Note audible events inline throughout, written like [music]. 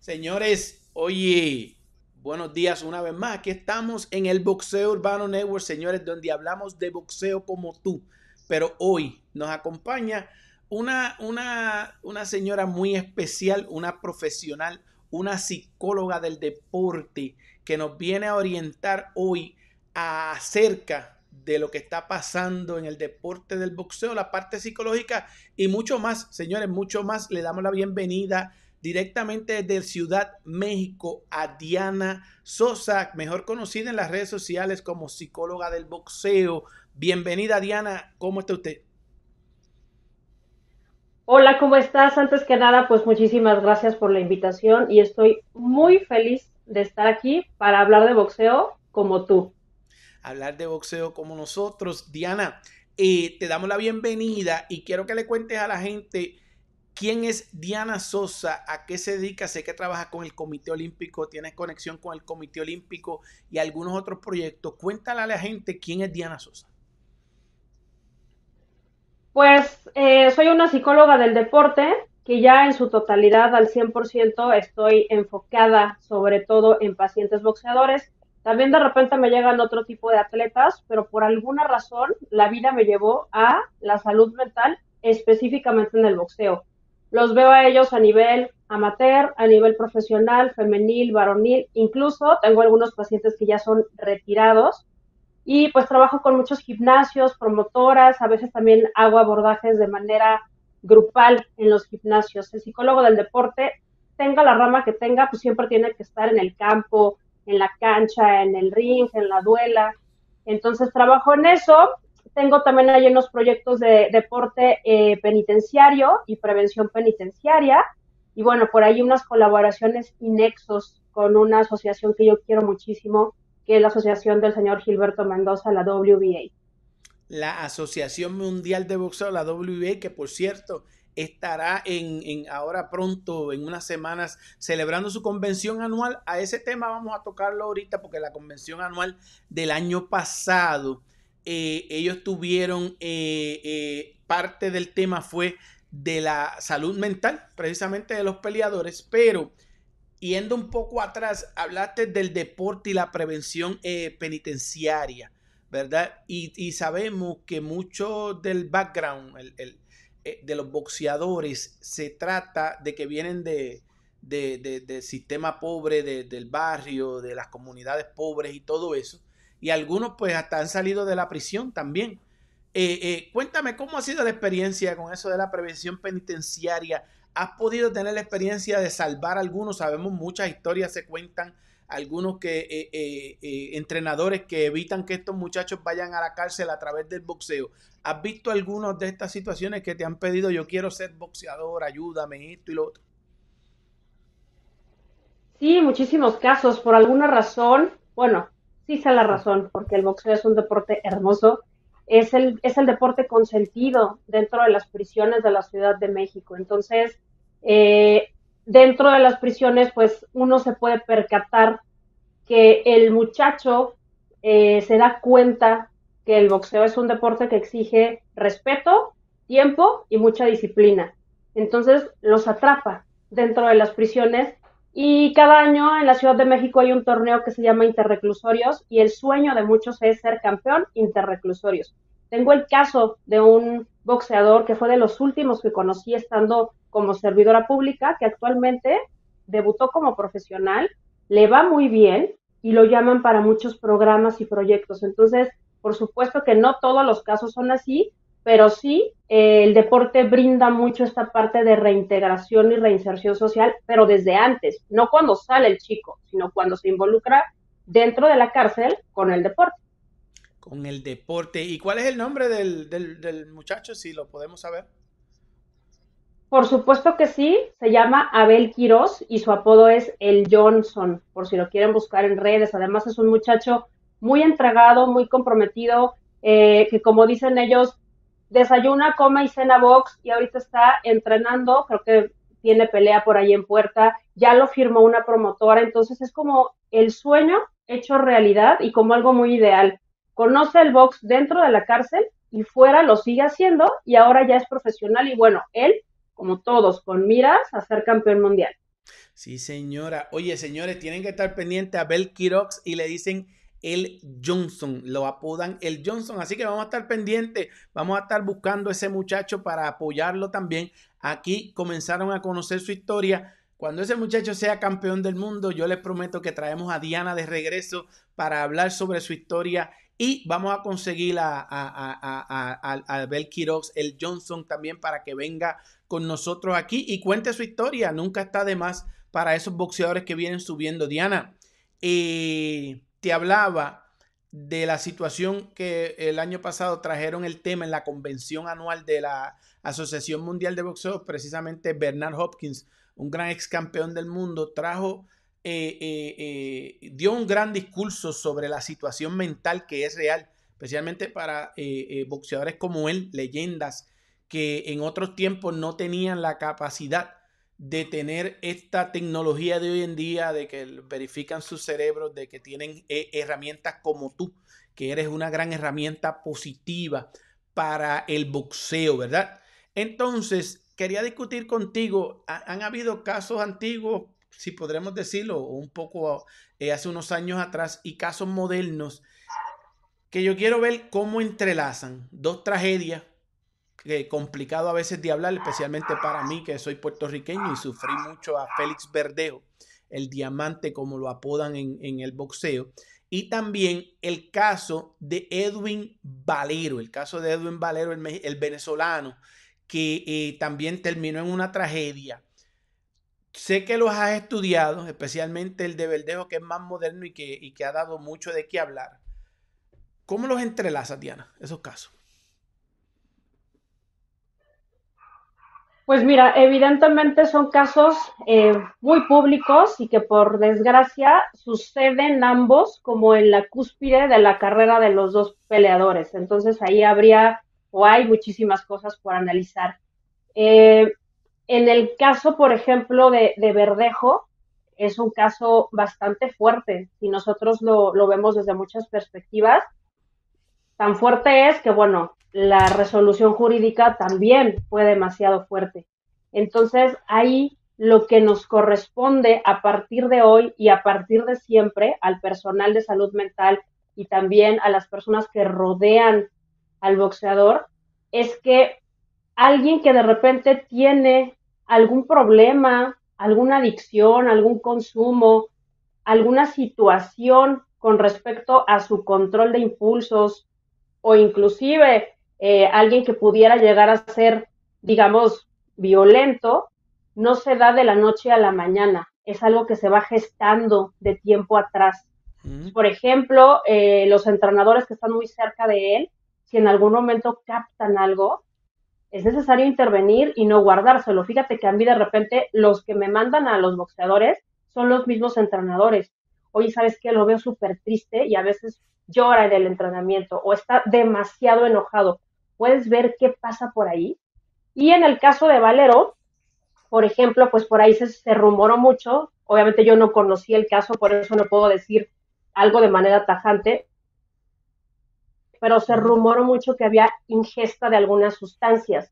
Señores, oye, buenos días una vez más. Aquí estamos en el Boxeo Urbano Network, señores, donde hablamos de boxeo como tú. Pero hoy nos acompaña una, una, señora muy especial, una profesional, una psicóloga del deporte que nos viene a orientar hoy acerca de lo que está pasando en el deporte del boxeo, la parte psicológica y mucho más. Señores, mucho más. Le damos la bienvenida a directamente desde Ciudad México a Diana Sosa, mejor conocida en las redes sociales como psicóloga del boxeo. Bienvenida Diana, ¿cómo está usted? Hola, ¿cómo estás? Antes que nada, pues muchísimas gracias por la invitación y estoy muy feliz de estar aquí para hablar de boxeo como tú. Hablar de boxeo como nosotros. Diana, eh, te damos la bienvenida y quiero que le cuentes a la gente ¿Quién es Diana Sosa? ¿A qué se dedica? Sé que trabaja con el Comité Olímpico, tiene conexión con el Comité Olímpico y algunos otros proyectos. Cuéntale a la gente quién es Diana Sosa. Pues eh, soy una psicóloga del deporte que ya en su totalidad al 100% estoy enfocada sobre todo en pacientes boxeadores. También de repente me llegan otro tipo de atletas, pero por alguna razón la vida me llevó a la salud mental específicamente en el boxeo los veo a ellos a nivel amateur, a nivel profesional, femenil, varonil, incluso tengo algunos pacientes que ya son retirados y pues trabajo con muchos gimnasios, promotoras, a veces también hago abordajes de manera grupal en los gimnasios. El psicólogo del deporte, tenga la rama que tenga, pues siempre tiene que estar en el campo, en la cancha, en el ring, en la duela. Entonces trabajo en eso tengo también ahí unos proyectos de deporte eh, penitenciario y prevención penitenciaria. Y bueno, por ahí unas colaboraciones y nexos con una asociación que yo quiero muchísimo, que es la asociación del señor Gilberto Mendoza, la WBA. La Asociación Mundial de Boxeo, la WBA, que por cierto estará en, en, ahora pronto, en unas semanas, celebrando su convención anual. A ese tema vamos a tocarlo ahorita porque la convención anual del año pasado eh, ellos tuvieron eh, eh, parte del tema fue de la salud mental, precisamente de los peleadores, pero yendo un poco atrás, hablaste del deporte y la prevención penitenciaria, ¿verdad? Y, sabemos que mucho del background de los boxeadores se trata de que vienen de, de, sistema pobre, del barrio, de las comunidades pobres y todo eso y algunos pues hasta han salido de la prisión también. Eh, eh, cuéntame cómo ha sido la experiencia con eso de la prevención penitenciaria. ¿Has podido tener la experiencia de salvar a algunos? Sabemos muchas historias se cuentan, algunos que eh, entrenadores que evitan que estos muchachos vayan a la cárcel a través del boxeo. ¿Has visto algunos de estas situaciones que te han pedido yo quiero ser boxeador, ayúdame esto y lo otro? Sí, muchísimos casos. Por alguna razón, bueno, sí la razón, porque el boxeo es un deporte hermoso, es el, es el deporte consentido dentro de las prisiones de la Ciudad de México. Entonces, eh, dentro de las prisiones, pues uno se puede percatar que el muchacho eh, se da cuenta que el boxeo es un deporte que exige respeto, tiempo y mucha disciplina. Entonces los atrapa dentro de las prisiones y cada año en la Ciudad de México hay un torneo que se llama Interreclusorios y el sueño de muchos es ser campeón Interreclusorios. Tengo el caso de un boxeador que fue de los últimos que conocí estando como servidora pública, que actualmente debutó como profesional, le va muy bien y lo llaman para muchos programas y proyectos. Entonces, por supuesto que no todos los casos son así, pero sí eh, el deporte brinda mucho esta parte de reintegración y reinserción social, pero desde antes, no cuando sale el chico, sino cuando se involucra dentro de la cárcel con el deporte. Con el deporte. ¿Y cuál es el nombre del, muchacho, si lo podemos saber? Por supuesto que sí, se llama Abel Quiroz, y su apodo es El Johnson, por si lo quieren buscar en redes. Además es un muchacho muy entregado, muy comprometido, eh, que como dicen ellos, desayuna, coma y cena box y ahorita está entrenando, creo que tiene pelea por ahí en puerta, ya lo firmó una promotora, entonces es como el sueño hecho realidad y como algo muy ideal. Conoce el box dentro de la cárcel y fuera lo sigue haciendo y ahora ya es profesional y bueno, él, como todos, con miras a ser campeón mundial. Sí, señora. Oye, señores, tienen que estar pendientes a Bel Quirox y le dicen el Johnson, lo apodan el Johnson. Así que vamos a estar pendientes, vamos a estar buscando a ese muchacho para apoyarlo también. Aquí comenzaron a conocer su historia. Cuando ese muchacho sea campeón del mundo, yo les prometo que traemos a Diana de regreso para hablar sobre su historia y vamos a conseguir a, a, a, el Johnson también para que venga con nosotros aquí y cuente su historia. Nunca está de más para esos boxeadores que vienen subiendo. Diana, eh, te hablaba de la situación que el año pasado trajeron el tema en la convención anual de la Asociación Mundial de Boxeo, precisamente Bernard Hopkins, un gran ex campeón del mundo, trajo, eh, eh, eh dio un gran discurso sobre la situación mental que es real, especialmente para eh, boxeadores como él, leyendas que en otros tiempos no tenían la capacidad de tener esta tecnología de hoy en día, de que verifican sus cerebros, de que tienen eh, herramientas como tú, que eres una gran herramienta positiva para el boxeo, ¿verdad? Entonces, quería discutir contigo, han habido casos antiguos, si podremos decirlo, un poco eh, hace unos años atrás, y casos modernos, que yo quiero ver cómo entrelazan dos tragedias complicado a veces de hablar, especialmente para mí que soy puertorriqueño y sufrí mucho a Félix Verdejo, el diamante como lo apodan en, el boxeo. Y también el caso de Edwin Valero, el caso de Edwin Valero, el, venezolano, que eh, también terminó en una tragedia. Sé que los has estudiado, especialmente el de Verdejo, que es más moderno y que, y que ha dado mucho de qué hablar. ¿Cómo los entrelazas, Diana, esos casos? Pues mira, evidentemente son casos eh, muy públicos y que por desgracia suceden ambos como en la cúspide de la carrera de los dos peleadores. Entonces ahí habría o hay muchísimas cosas por analizar. Eh, en el caso, por ejemplo, de, Verdejo, es un caso bastante fuerte. Y nosotros lo vemos desde muchas perspectivas, tan fuerte es que, bueno, la resolución jurídica también fue demasiado fuerte. Entonces, ahí lo que nos corresponde a partir de hoy y a partir de siempre al personal de salud mental y también a las personas que rodean al boxeador es que alguien que de repente tiene algún problema, alguna adicción, algún consumo, alguna situación con respecto a su control de impulsos o inclusive eh, alguien que pudiera llegar a ser, digamos, violento, no se da de la noche a la mañana, es algo que se va gestando de tiempo atrás. Mm. Por ejemplo, eh, los entrenadores que están muy cerca de él, si en algún momento captan algo, es necesario intervenir y no guardárselo. Fíjate que a mí de repente los que me mandan a los boxeadores son los mismos entrenadores. Oye, ¿sabes qué? Lo veo súper triste y a veces llora en el entrenamiento o está demasiado enojado puedes ver qué pasa por ahí. Y en el caso de Valero, por ejemplo, pues por ahí se, rumoró mucho, obviamente yo no conocí el caso, por eso no puedo decir algo de manera tajante, pero se rumoró mucho que había ingesta de algunas sustancias.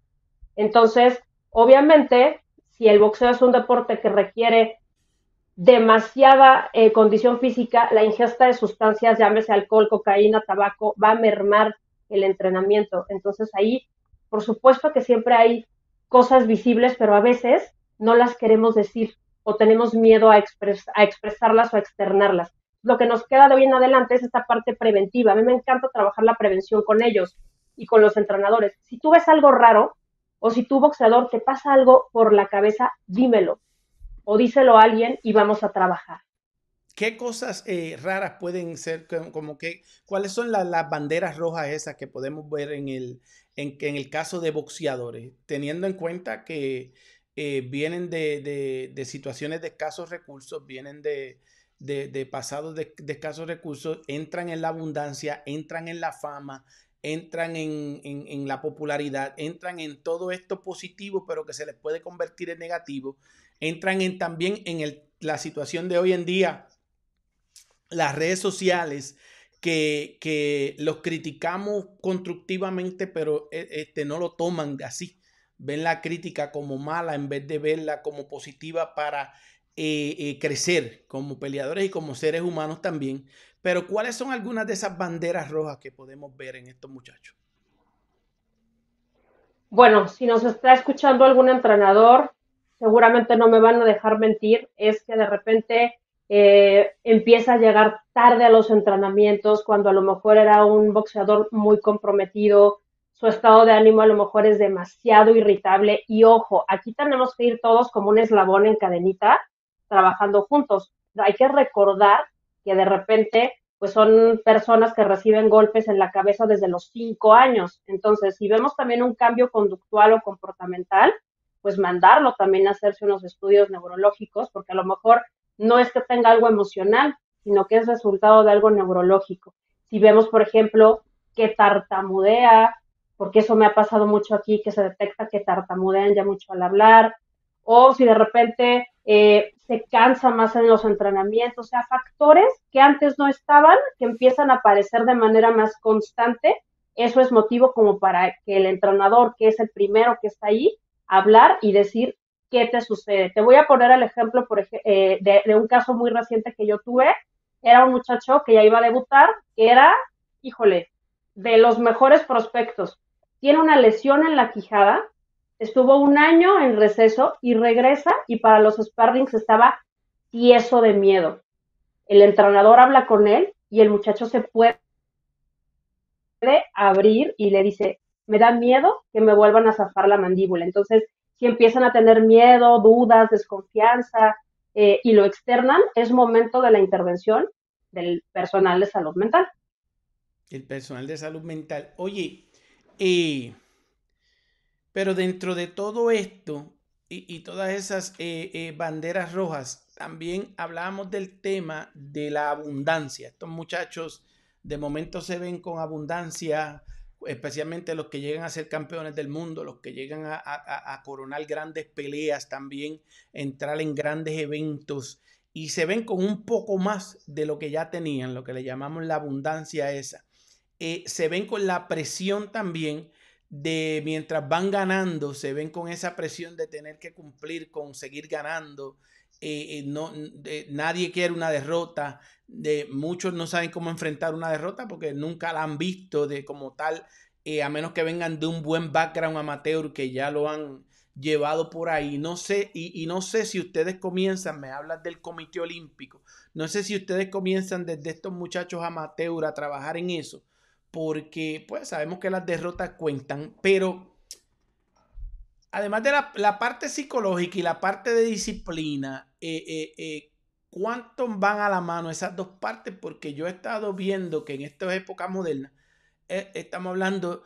Entonces, obviamente, si el boxeo es un deporte que requiere demasiada eh, condición física, la ingesta de sustancias, llámese alcohol, cocaína, tabaco, va a mermar el entrenamiento. Entonces ahí, por supuesto que siempre hay cosas visibles, pero a veces no las queremos decir o tenemos miedo a, expresarlas o a externarlas. Lo que nos queda de hoy en adelante es esta parte preventiva. A mí me encanta trabajar la prevención con ellos y con los entrenadores. Si tú ves algo raro o si tu boxeador te pasa algo por la cabeza, dímelo o díselo a alguien y vamos a trabajar. ¿Qué cosas eh, raras pueden ser, como que, cuáles son las banderas rojas esas que podemos ver en el, en, en el caso de boxeadores, teniendo en cuenta que eh, vienen de, situaciones de escasos recursos, vienen de, pasados de, escasos recursos, entran en la abundancia, entran en la fama, entran en, la popularidad, entran en todo esto positivo, pero que se les puede convertir en negativo, entran en, también en la situación de hoy en día las redes sociales que, que los criticamos constructivamente, pero eh, este, no lo toman así. Ven la crítica como mala en vez de verla como positiva para eh, eh, crecer como peleadores y como seres humanos también. Pero ¿cuáles son algunas de esas banderas rojas que podemos ver en estos muchachos? Bueno, si nos está escuchando algún entrenador, seguramente no me van a dejar mentir, es que de repente eh, empieza a llegar tarde a los entrenamientos cuando a lo mejor era un boxeador muy comprometido, su estado de ánimo a lo mejor es demasiado irritable y ojo, aquí tenemos que ir todos como un eslabón en cadenita trabajando juntos. Hay que recordar que de repente pues son personas que reciben golpes en la cabeza desde los cinco años. Entonces, si vemos también un cambio conductual o comportamental, pues mandarlo también a hacerse unos estudios neurológicos, porque a lo mejor no es que tenga algo emocional, sino que es resultado de algo neurológico. Si vemos, por ejemplo, que tartamudea, porque eso me ha pasado mucho aquí, que se detecta que tartamudean ya mucho al hablar, o si de repente eh, se cansa más en los entrenamientos, o sea, factores que antes no estaban, que empiezan a aparecer de manera más constante, eso es motivo como para que el entrenador, que es el primero que está ahí, hablar y decir, qué te sucede. Te voy a poner el ejemplo por eh, de, de, un caso muy reciente que yo tuve. Era un muchacho que ya iba a debutar, que era, híjole, de los mejores prospectos. Tiene una lesión en la quijada, estuvo un año en receso y regresa y para los sparrings estaba tieso de miedo. El entrenador habla con él y el muchacho se puede abrir y le dice, me da miedo que me vuelvan a zafar la mandíbula. Entonces, si empiezan a tener miedo, dudas, desconfianza eh, y lo externan, es momento de la intervención del personal de salud mental. El personal de salud mental. Oye, eh, pero dentro de todo esto y, todas esas eh, banderas rojas, también hablamos del tema de la abundancia. Estos muchachos de momento se ven con abundancia, especialmente los que llegan a ser campeones del mundo, los que llegan a, coronar grandes peleas también, entrar en grandes eventos y se ven con un poco más de lo que ya tenían, lo que le llamamos la abundancia esa. Eh, se ven con la presión también de mientras van ganando, se ven con esa presión de tener que cumplir, con seguir ganando, eh, eh, no, nadie quiere una derrota, de, muchos no saben cómo enfrentar una derrota porque nunca la han visto de como tal, eh, a menos que vengan de un buen background amateur que ya lo han llevado por ahí. No sé, y, no sé si ustedes comienzan, me hablan del Comité Olímpico, no sé si ustedes comienzan desde estos muchachos amateur a trabajar en eso, porque pues sabemos que las derrotas cuentan, pero además de la, parte psicológica y la parte de disciplina, eh, eh, eh, ¿cuánto van a la mano esas dos partes? Porque yo he estado viendo que en estas épocas modernas eh, estamos hablando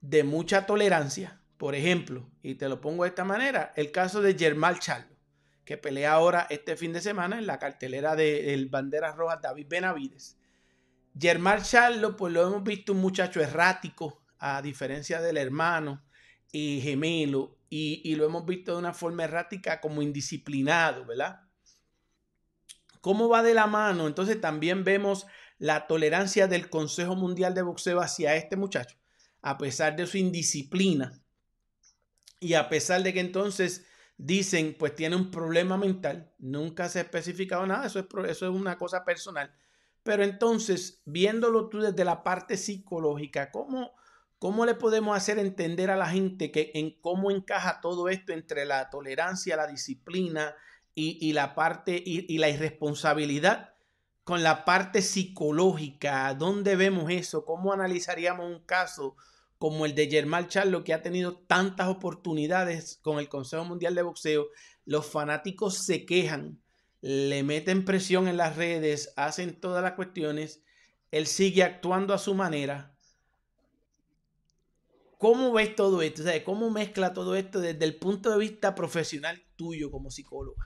de mucha tolerancia. Por ejemplo, y te lo pongo de esta manera, el caso de Germán Charlo, que pelea ahora este fin de semana en la cartelera del de, Banderas Rojas David Benavides. Germán Charlo, pues lo hemos visto un muchacho errático, a diferencia del hermano y gemelo, y, lo hemos visto de una forma errática como indisciplinado, ¿verdad? ¿Cómo va de la mano? Entonces también vemos la tolerancia del Consejo Mundial de Boxeo hacia este muchacho, a pesar de su indisciplina y a pesar de que entonces dicen, pues tiene un problema mental, nunca se ha especificado nada, eso es, eso es una cosa personal. Pero entonces, viéndolo tú desde la parte psicológica, ¿cómo ¿Cómo le podemos hacer entender a la gente que en cómo encaja todo esto entre la tolerancia, la disciplina y, la parte y, la irresponsabilidad con la parte psicológica? ¿Dónde vemos eso? ¿Cómo analizaríamos un caso como el de Germán Charlo que ha tenido tantas oportunidades con el Consejo Mundial de Boxeo? Los fanáticos se quejan, le meten presión en las redes, hacen todas las cuestiones, él sigue actuando a su manera ¿Cómo ves todo esto? O sea, ¿Cómo mezcla todo esto desde el punto de vista profesional tuyo como psicóloga?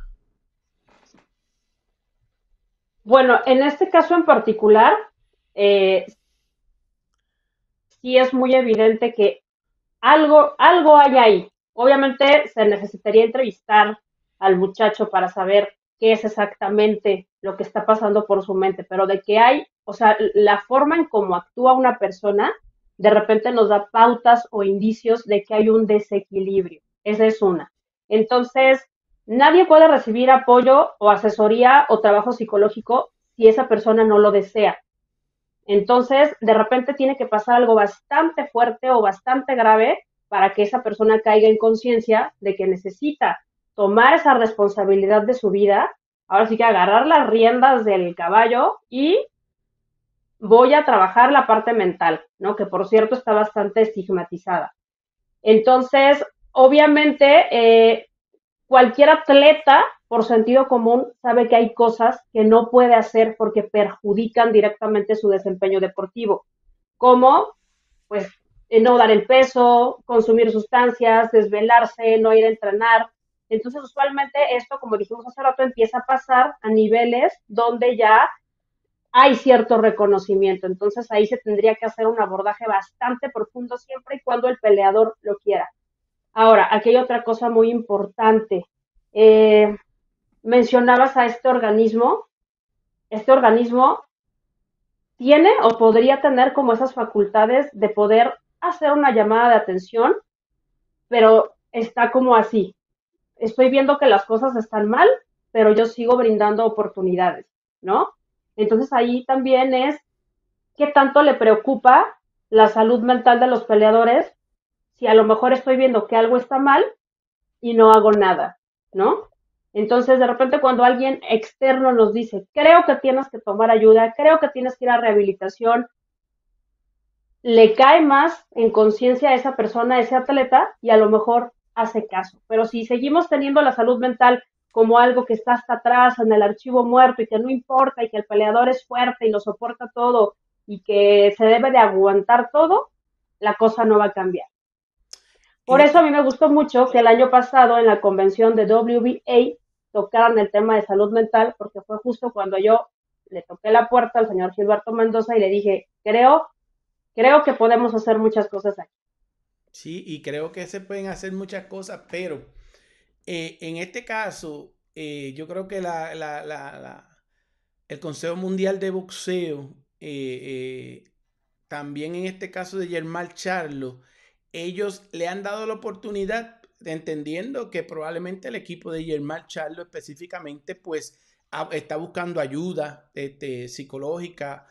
Bueno, en este caso en particular, eh, sí es muy evidente que algo, algo hay ahí. Obviamente se necesitaría entrevistar al muchacho para saber qué es exactamente lo que está pasando por su mente, pero de que hay, o sea, la forma en cómo actúa una persona de repente nos da pautas o indicios de que hay un desequilibrio. Esa es una. Entonces, nadie puede recibir apoyo o asesoría o trabajo psicológico si esa persona no lo desea. Entonces, de repente tiene que pasar algo bastante fuerte o bastante grave para que esa persona caiga en conciencia de que necesita tomar esa responsabilidad de su vida. Ahora sí que agarrar las riendas del caballo y voy a trabajar la parte mental. Que por cierto está bastante estigmatizada. Entonces, obviamente, eh, cualquier atleta, por sentido común, sabe que hay cosas que no puede hacer porque perjudican directamente su desempeño deportivo, como, pues, eh, no dar el peso, consumir sustancias, desvelarse, no ir a entrenar. Entonces, usualmente esto, como dijimos hace rato, empieza a pasar a niveles donde ya hay cierto reconocimiento. Entonces ahí se tendría que hacer un abordaje bastante profundo siempre y cuando el peleador lo quiera. Ahora, aquí hay otra cosa muy importante. Eh, mencionabas a este organismo. Este organismo tiene o podría tener como esas facultades de poder hacer una llamada de atención, pero está como así. Estoy viendo que las cosas están mal, pero yo sigo brindando oportunidades, ¿no? Entonces ahí también es qué tanto le preocupa la salud mental de los peleadores si a lo mejor estoy viendo que algo está mal y no hago nada, ¿no? Entonces, de repente, cuando alguien externo nos dice, creo que tienes que tomar ayuda, creo que tienes que ir a rehabilitación, le cae más en conciencia a esa persona, a ese atleta, y a lo mejor hace caso. Pero si seguimos teniendo la salud mental como algo que está hasta atrás en el archivo muerto y que no importa y que el peleador es fuerte y lo soporta todo y que se debe de aguantar todo, la cosa no va a cambiar. Por eso a mí me gustó mucho que el año pasado en la convención de WBA tocaran el tema de salud mental, porque fue justo cuando yo le toqué la puerta al señor Gilberto Mendoza y le dije, creo, creo que podemos hacer muchas cosas aquí. Sí, y creo que se pueden hacer muchas cosas, pero eh, en este caso, eh, yo creo que el Consejo Mundial de Boxeo, eh, también en este caso de Germán Charlo, ellos le han dado la oportunidad, entendiendo que probablemente el equipo de Germán Charlo específicamente, pues está buscando ayuda este, psicológica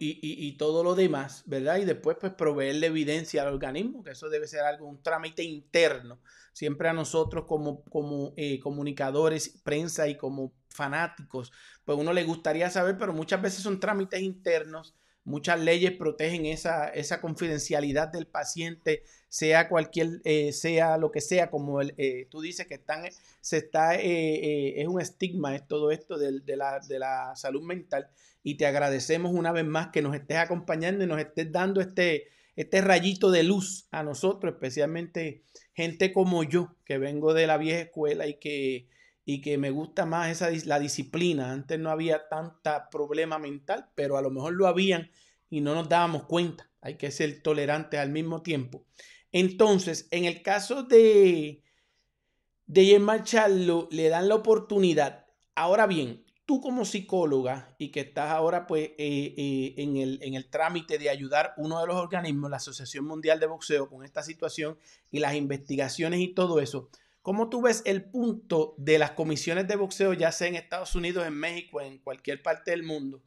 y, todo lo demás, ¿verdad? Y después, pues, proveerle evidencia al organismo, que eso debe ser algo, un trámite interno. Siempre a nosotros como, como eh, comunicadores, prensa y como fanáticos, pues uno le gustaría saber, pero muchas veces son trámites internos, muchas leyes protegen esa, esa confidencialidad del paciente sea cualquier, eh, sea lo que sea, como eh, tú dices que están, se está, eh, es un estigma es todo esto de, la, salud mental y te agradecemos una vez más que nos estés acompañando y nos estés dando este, este rayito de luz a nosotros, especialmente gente como yo, que vengo de la vieja escuela y que, y que me gusta más esa, la disciplina. Antes no había tanta problema mental, pero a lo mejor lo habían y no nos dábamos cuenta. Hay que ser tolerantes al mismo tiempo. Entonces, en el caso de, de Charlo, le dan la oportunidad. Ahora bien, tú como psicóloga y que estás ahora pues eh, eh, en, el, en, el, trámite de ayudar uno de los organismos, la Asociación Mundial de Boxeo, con esta situación y las investigaciones y todo eso, ¿cómo tú ves el punto de las comisiones de boxeo, ya sea en Estados Unidos, en México, en cualquier parte del mundo,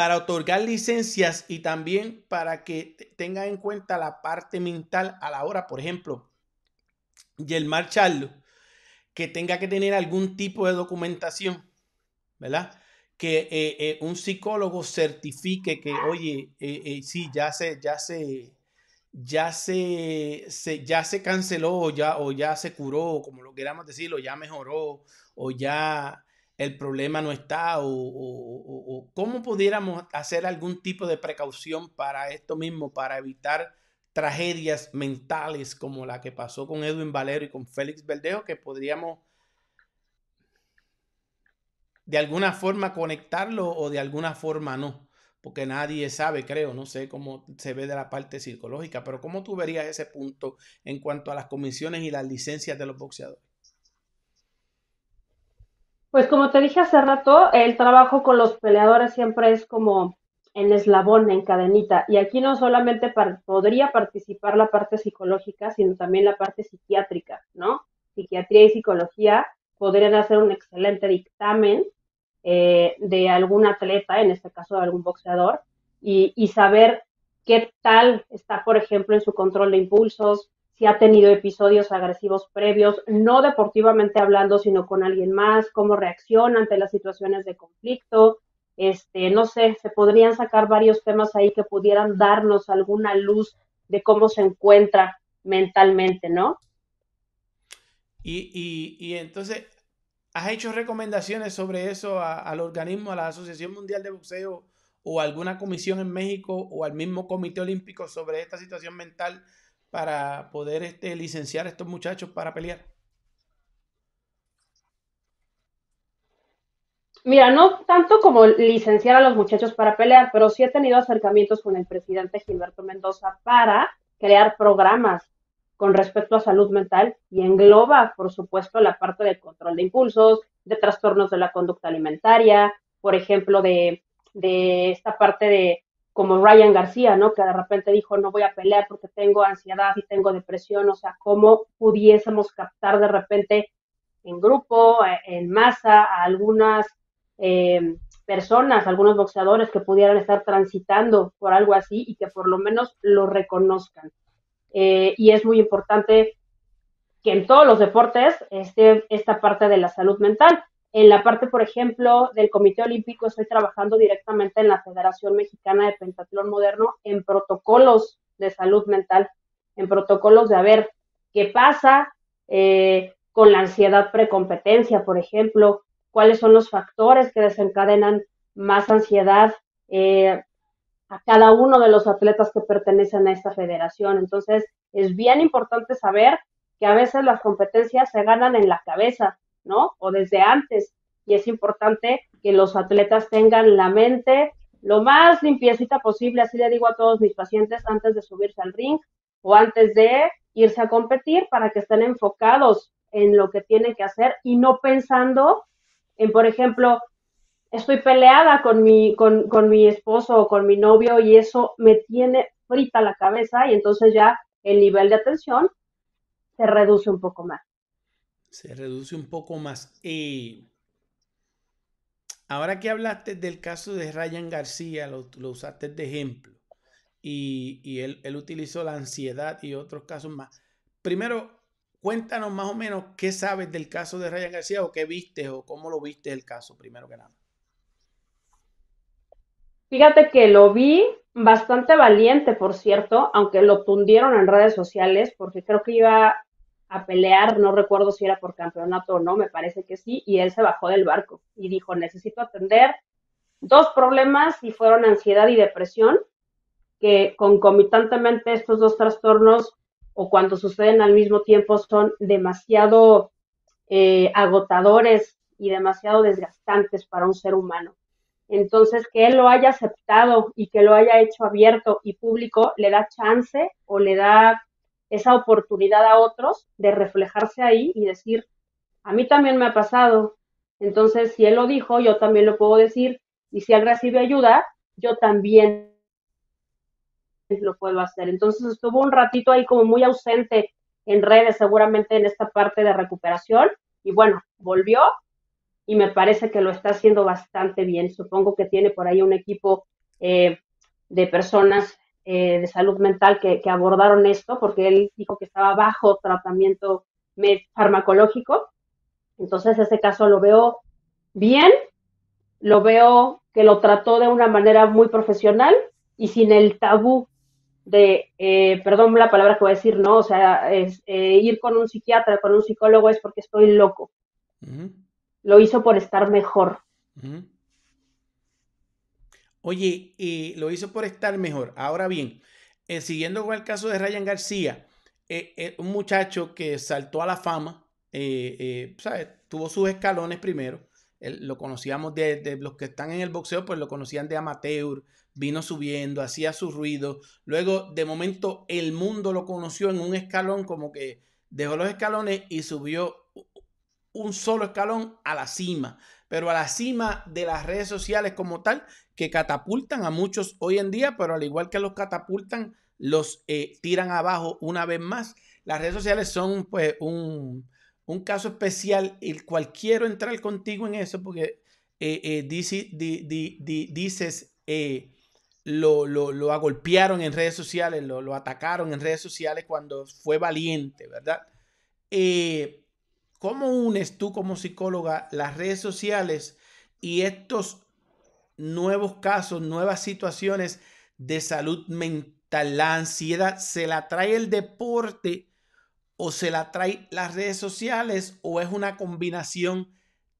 para otorgar licencias y también para que tenga en cuenta la parte mental a la hora, por ejemplo, y el marcharlo, que tenga que tener algún tipo de documentación, ¿verdad? Que eh, eh, un psicólogo certifique que, oye, eh, sí, ya se, ya se, ya se, ya se canceló o ya, o ya se curó, como lo queramos decirlo, ya mejoró o ya el problema no está o, cómo pudiéramos hacer algún tipo de precaución para esto mismo, para evitar tragedias mentales como la que pasó con Edwin Valero y con Félix Verdejo, que podríamos de alguna forma conectarlo o de alguna forma no, porque nadie sabe, creo, no sé cómo se ve de la parte psicológica, pero ¿cómo tú verías ese punto en cuanto a las comisiones y las licencias de los boxeadores? Pues como te dije hace rato, el trabajo con los peleadores siempre es como en eslabón, en cadenita. Y aquí no solamente podría participar la parte psicológica, sino también la parte psiquiátrica, ¿no? Psiquiatría y psicología podrían hacer un excelente dictamen eh, de algún atleta, en este caso de algún boxeador, y, y saber qué tal está, por ejemplo, en su control de impulsos, si ha tenido episodios agresivos previos, no deportivamente hablando, sino con alguien más, cómo reacciona ante las situaciones de conflicto. Este, no sé, se podrían sacar varios temas ahí que pudieran darnos alguna luz de cómo se encuentra mentalmente, ¿no? Y, y, y entonces, ¿has hecho recomendaciones sobre eso al organismo, a la Asociación Mundial de Boxeo o alguna comisión en México o al mismo Comité Olímpico sobre esta situación mental para poder este, licenciar a estos muchachos para pelear? Mira, no tanto como licenciar a los muchachos para pelear, pero sí he tenido acercamientos con el presidente Gilberto Mendoza para crear programas con respecto a salud mental y engloba, por supuesto, la parte de control de impulsos, de trastornos de la conducta alimentaria, por ejemplo, de, de esta parte de como Ryan García, ¿no? Que de repente dijo, no voy a pelear porque tengo ansiedad y tengo depresión, o sea, cómo pudiésemos captar de repente en grupo, eh, en masa, a algunas eh, personas, algunos boxeadores que pudieran estar transitando por algo así y que por lo menos lo reconozcan. Eh, y es muy importante que en todos los deportes esté esta parte de la salud mental. En la parte, por ejemplo, del Comité Olímpico, estoy trabajando directamente en la Federación Mexicana de Pentatlón Moderno en protocolos de salud mental, en protocolos de a ver qué pasa eh, con la ansiedad precompetencia, por ejemplo, cuáles son los factores que desencadenan más ansiedad eh, a cada uno de los atletas que pertenecen a esta federación. Entonces, es bien importante saber que a veces las competencias se ganan en la cabeza, ¿no? O desde antes. Y es importante que los atletas tengan la mente lo más limpiecita posible, así le digo a todos mis pacientes antes de subirse al ring o antes de irse a competir para que estén enfocados en lo que tienen que hacer y no pensando en, por ejemplo, estoy peleada con mi, con, con mi esposo o con mi novio y eso me tiene frita la cabeza y entonces ya el nivel de atención se reduce un poco más. Se reduce un poco más. ahora que hablaste del caso de Ryan García, lo, lo usaste de ejemplo, y, él, él, utilizó la ansiedad y otros casos más. Primero, cuéntanos más o menos qué sabes del caso de Ryan García o qué viste o cómo lo viste el caso, primero que nada. Fíjate que lo vi bastante valiente, por cierto, aunque lo tundieron en redes sociales, porque creo que iba a pelear, no recuerdo si era por campeonato o no, me parece que sí, y él se bajó del barco y dijo, necesito atender dos problemas y fueron ansiedad y depresión, que concomitantemente estos dos trastornos o cuando suceden al mismo tiempo son demasiado eh, agotadores y demasiado desgastantes para un ser humano. Entonces, que él lo haya aceptado y que lo haya hecho abierto y público le da chance o le da esa oportunidad a otros de reflejarse ahí y decir, a mí también me ha pasado. Entonces, si él lo dijo, yo también lo puedo decir. Y si él recibe ayuda, yo también lo puedo hacer. Entonces, estuvo un ratito ahí como muy ausente en redes, seguramente en esta parte de recuperación. Y bueno, volvió y me parece que lo está haciendo bastante bien. Supongo que tiene por ahí un equipo eh, de personas eh, de salud mental que, abordaron esto, porque él dijo que estaba bajo tratamiento farmacológico. Entonces, ese caso lo veo bien, lo veo que lo trató de una manera muy profesional y sin el tabú de, eh, perdón la palabra que voy a decir, ¿no? O sea, es, eh, ir con un psiquiatra, con un psicólogo es porque estoy loco. Lo hizo por estar mejor. Oye, y lo hizo por estar mejor. Ahora bien, eh, siguiendo con el caso de Ryan García, eh, eh, un muchacho que saltó a la fama, ¿sabes? tuvo sus escalones primero. lo conocíamos de, de, los que están en el boxeo, pues lo conocían de amateur, vino subiendo, hacía su ruido. Luego, de momento, el mundo lo conoció en un escalón, como que dejó los escalones y subió un solo escalón a la cima pero a la cima de las redes sociales como tal, que catapultan a muchos hoy en día, pero al igual que los catapultan, los eh, tiran abajo una vez más. Las redes sociales son pues un, caso especial, el cual entrar contigo en eso porque eh, eh, dice, dices, lo, lo, lo, agolpearon en redes sociales, lo, atacaron en redes sociales cuando fue valiente, ¿verdad? ¿Cómo unes tú como psicóloga las redes sociales y estos nuevos casos, nuevas situaciones de salud mental? La ansiedad, ¿se la trae el deporte o se la trae las redes sociales o es una combinación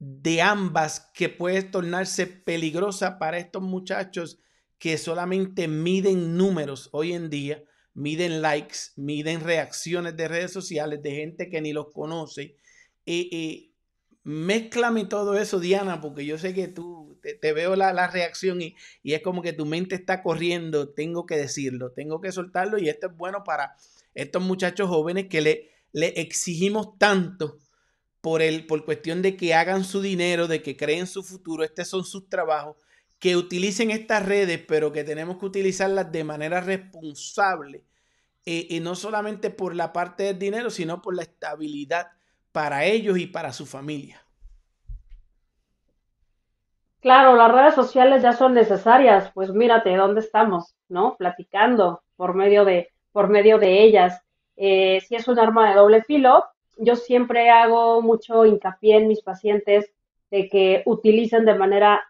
de ambas que puede tornarse peligrosa para estos muchachos que solamente miden números hoy en día? miden likes, miden reacciones de redes sociales de gente que ni los conoce y, mezclame todo eso, Diana, porque yo sé que tú te, veo la, reacción y, es como que tu mente está corriendo, tengo que decirlo, tengo que soltarlo y esto es bueno para estos muchachos jóvenes que le, le exigimos tanto por, el, por cuestión de que hagan su dinero, de que creen su futuro, estos son sus trabajos, que utilicen estas redes, pero que tenemos que utilizarlas de manera responsable. Eh, y no solamente por la parte del dinero, sino por la estabilidad para ellos y para su familia. Claro, las redes sociales ya son necesarias, pues mírate dónde estamos, ¿no? Platicando por medio de, por medio de ellas. Eh, si es un arma de doble filo, yo siempre hago mucho hincapié en mis pacientes de que utilicen de manera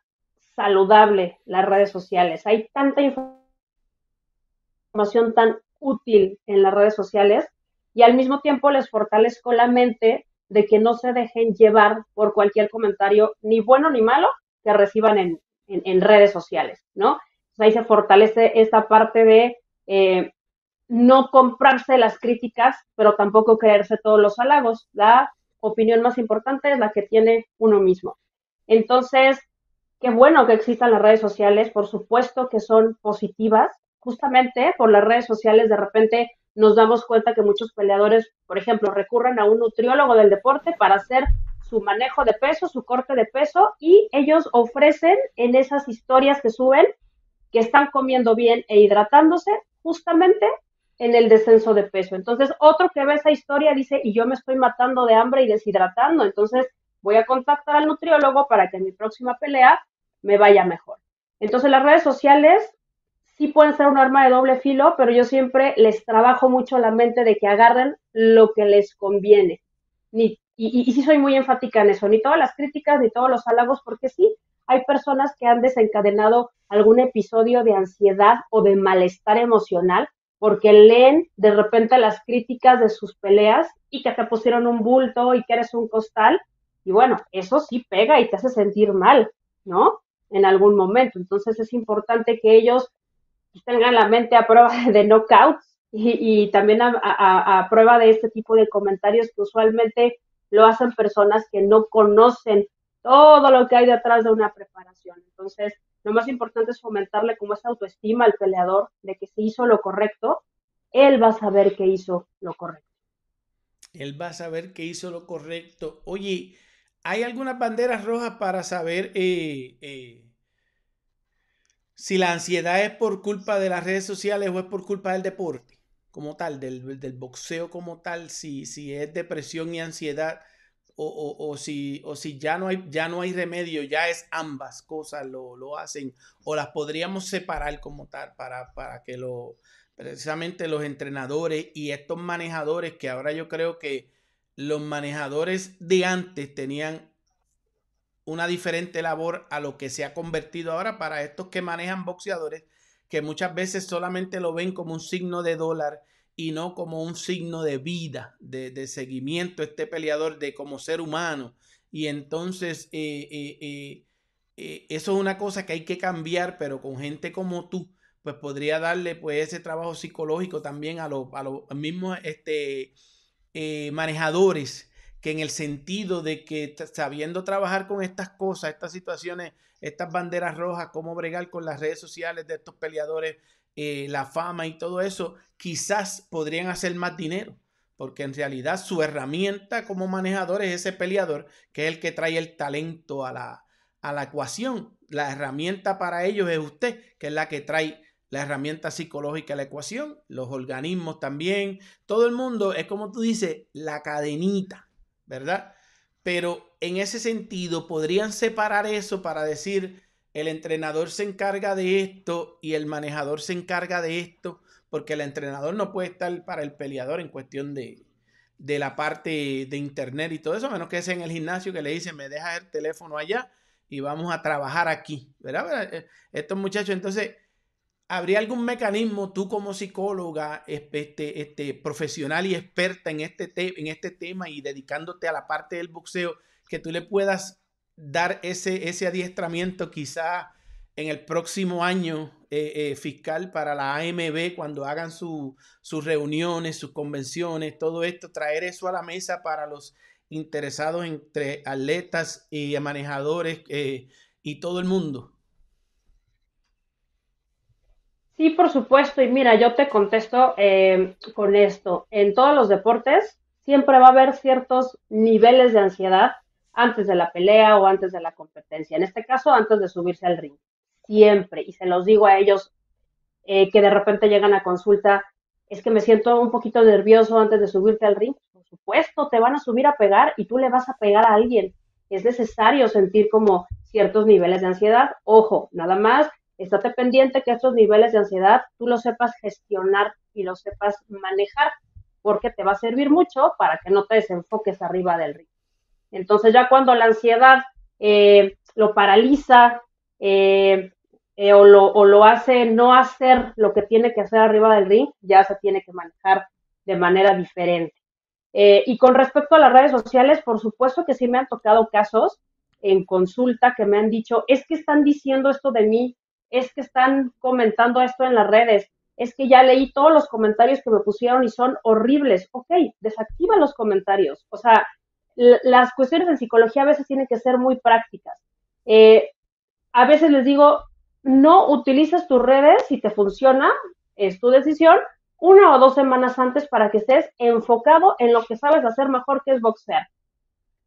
saludable las redes sociales. Hay tanta información tan útil en las redes sociales y al mismo tiempo les fortalezco la mente de que no se dejen llevar por cualquier comentario, ni bueno ni malo, que reciban en, redes sociales, ¿no? ahí se fortalece esta parte de eh, no comprarse las críticas, pero tampoco creerse todos los halagos. La opinión más importante es la que tiene uno mismo. Entonces, qué bueno que existan las redes sociales, por supuesto que son positivas, justamente por las redes sociales de repente nos damos cuenta que muchos peleadores, por ejemplo, recurren a un nutriólogo del deporte para hacer su manejo de peso, su corte de peso, y ellos ofrecen en esas historias que suben que están comiendo bien e hidratándose justamente en el descenso de peso. Entonces, otro que ve esa historia dice, y yo me estoy matando de hambre y deshidratando, entonces voy a contactar al nutriólogo para que en mi próxima pelea me vaya mejor. Entonces, las redes sociales sí pueden ser un arma de doble filo, pero yo siempre les trabajo mucho la mente de que agarren lo que les conviene. Ni, y, y, y sí soy muy enfática en eso, ni todas las críticas, ni todos los halagos, porque sí, hay personas que han desencadenado algún episodio de ansiedad o de malestar emocional porque leen de repente las críticas de sus peleas y que te pusieron un bulto y que eres un costal. Y bueno, eso sí pega y te hace sentir mal, ¿no? En algún momento. Entonces es importante que ellos pues, tengan la mente a prueba [laughs] de knockouts y, también a, prueba de este tipo de comentarios que usualmente lo hacen personas que no conocen todo lo que hay detrás de una preparación. Entonces, lo más importante es fomentarle como esa autoestima al peleador de que se hizo lo correcto, él va a saber que hizo lo correcto. Él va a saber que hizo lo correcto. Oye, ¿hay algunas banderas rojas para saber eh, eh, si la ansiedad es por culpa de las redes sociales o es por culpa del deporte como tal, del, boxeo como tal, si, si es depresión y ansiedad o, o, si, o si ya no, hay, ya no hay remedio, ya es ambas cosas lo, lo hacen o las podríamos separar como tal para, para que lo, precisamente los entrenadores y estos manejadores que ahora yo creo que los manejadores de antes tenían una diferente labor a lo que se ha convertido ahora para estos que manejan boxeadores, que muchas veces solamente lo ven como un signo de dólar y no como un signo de vida, de, de seguimiento, este peleador de como ser humano. Y entonces eh, eh, eh, eso es una cosa que hay que cambiar, pero con gente como tú, pues podría darle pues ese trabajo psicológico también a, los, los mismos este, manejadores que en el sentido de que sabiendo trabajar con estas cosas, estas situaciones, estas banderas rojas, cómo bregar con las redes sociales de estos peleadores, eh, la fama y todo eso, quizás podrían hacer más dinero, porque en realidad su herramienta como manejador es ese peleador, que es el que trae el talento a la, a la ecuación. La herramienta para ellos es usted, que es la que trae la herramienta psicológica a la ecuación, los organismos también, todo el mundo, es como tú dices, la cadenita ¿verdad? Pero en ese sentido, podrían separar eso para decir, el entrenador se encarga de esto y el manejador se encarga de esto, porque el entrenador no puede estar para el peleador en cuestión de, de la parte de internet y todo eso, menos que sea en el gimnasio que le dice, me deja el teléfono allá y vamos a trabajar aquí, ¿verdad? Eh, estos muchachos, entonces ¿habría algún mecanismo tú como psicóloga este, este, profesional y experta en este, en este tema y dedicándote a la parte del boxeo que tú le puedas dar ese, ese adiestramiento quizá en el próximo año eh, eh, fiscal para la AMB, cuando hagan sus reuniones, sus convenciones, todo esto, traer eso a la mesa para los interesados entre atletas y manejadores eh, y todo el mundo? Sí, por supuesto. Y mira, yo te contesto eh, con esto. En todos los deportes siempre va a haber ciertos niveles de ansiedad antes de la pelea o antes de la competencia. En este caso, antes de subirse al ring. Siempre. Y se los digo a ellos eh, que de repente llegan a consulta, es que me siento un poquito nervioso antes de subirte al ring. Por supuesto, te van a subir a pegar y tú le vas a pegar a alguien. Es necesario sentir como ciertos niveles de ansiedad. Ojo, nada más estate pendiente que estos niveles de ansiedad tú los sepas gestionar y los sepas manejar, porque te va a servir mucho para que no te desenfoques arriba del ring. Entonces ya cuando la ansiedad eh, lo paraliza eh, eh, o, lo, o, lo, hace no hacer lo que tiene que hacer arriba del ring, ya se tiene que manejar de manera diferente. y con respecto a las redes sociales, por supuesto que sí me han tocado casos en consulta que me han dicho, es que están diciendo esto de mí, es que están comentando esto en las redes, es que ya leí todos los comentarios que me pusieron y son horribles. Ok, desactiva los comentarios. O sea, las cuestiones en psicología a veces tienen que ser muy prácticas. Eh, a veces les digo, no utilices tus redes si te funciona, es tu decisión, una o dos semanas antes para que estés enfocado en lo que sabes hacer mejor que es boxear.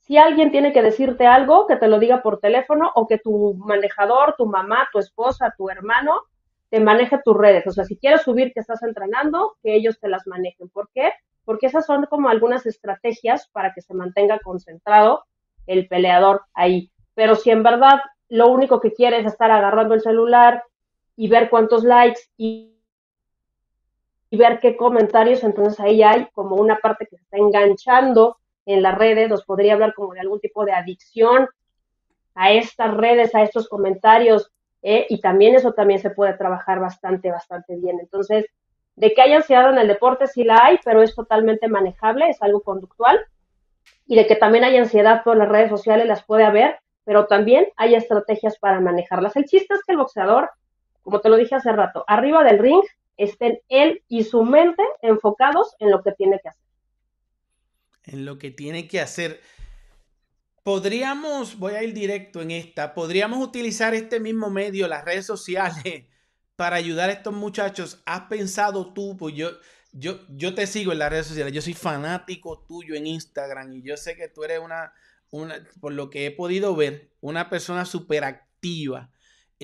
Si alguien tiene que decirte algo, que te lo diga por teléfono o que tu manejador, tu mamá, tu esposa, tu hermano, te maneje tus redes. O sea, si quieres subir que estás entrenando, que ellos te las manejen. ¿Por qué? Porque esas son como algunas estrategias para que se mantenga concentrado el peleador ahí. Pero si en verdad lo único que quieres es estar agarrando el celular y ver cuántos likes y, y ver qué comentarios, entonces ahí hay como una parte que se está enganchando en las redes, nos podría hablar como de algún tipo de adicción a estas redes, a estos comentarios, eh, y también eso también se puede trabajar bastante, bastante bien. Entonces, de que hay ansiedad en el deporte, sí la hay, pero es totalmente manejable, es algo conductual, y de que también hay ansiedad por las redes sociales, las puede haber, pero también hay estrategias para manejarlas. El chiste es que el boxeador, como te lo dije hace rato, arriba del ring estén él y su mente enfocados en lo que tiene que hacer en lo que tiene que hacer. Podríamos, voy a ir directo en esta, podríamos utilizar este mismo medio, las redes sociales, [laughs] para ayudar a estos muchachos. ¿Has pensado tú? Pues yo, yo, yo te sigo en las redes sociales, yo soy fanático tuyo en Instagram y yo sé que tú eres una, una por lo que he podido ver, una persona súper activa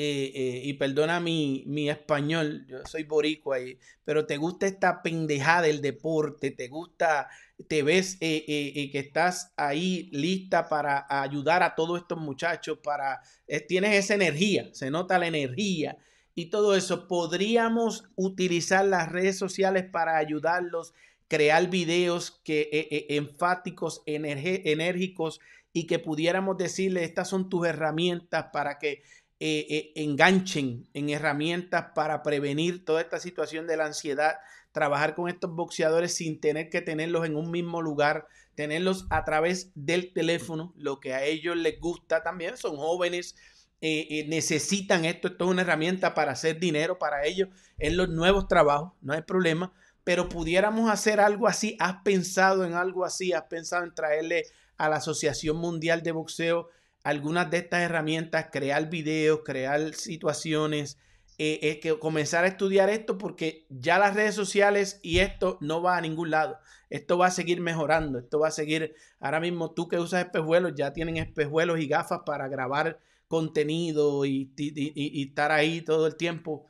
eh, eh, y perdona mi, mi, español, yo soy boricua, y, pero te gusta esta pendejada del deporte, te gusta, te ves eh, que estás ahí lista para ayudar a todos estos muchachos, para, tienes esa energía, se nota la energía y todo eso. ¿Podríamos utilizar las redes sociales para ayudarlos, crear videos que, enfáticos, enérgicos y que pudiéramos decirle, estas son tus herramientas para que eh, eh, enganchen en herramientas para prevenir toda esta situación de la ansiedad, trabajar con estos boxeadores sin tener que tenerlos en un mismo lugar, tenerlos a través del teléfono, lo que a ellos les gusta también, son jóvenes. Eh, necesitan esto, esto es una herramienta para hacer dinero para ellos en los nuevos trabajos, no hay problema, pero pudiéramos hacer algo así, has pensado en algo así, has pensado en traerle a la Asociación Mundial de Boxeo algunas de estas herramientas, crear videos, crear situaciones, eh, es que comenzar a estudiar esto porque ya las redes sociales y esto no va a ningún lado. Esto va a seguir mejorando, esto va a seguir. Ahora mismo tú que usas espejuelos, ya tienen espejuelos y gafas para grabar contenido y, y estar ahí todo el tiempo.